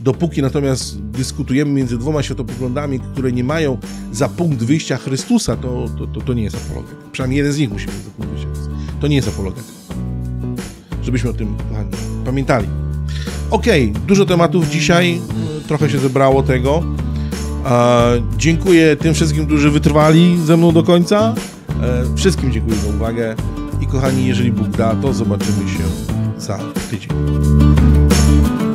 A: Dopóki natomiast dyskutujemy między dwoma światopoglądami, które nie mają za punkt wyjścia Chrystusa, to, to, to, to nie jest apologetyka. Przynajmniej jeden z nich musi mieć za punkt wyjścia. To nie jest apologetyka. Żebyśmy o tym kochani, pamiętali. Okej, okay, dużo tematów dzisiaj, trochę się zebrało tego. E, dziękuję tym wszystkim, którzy wytrwali ze mną do końca. E, wszystkim dziękuję za uwagę i kochani, jeżeli Bóg da, to zobaczymy się za tydzień.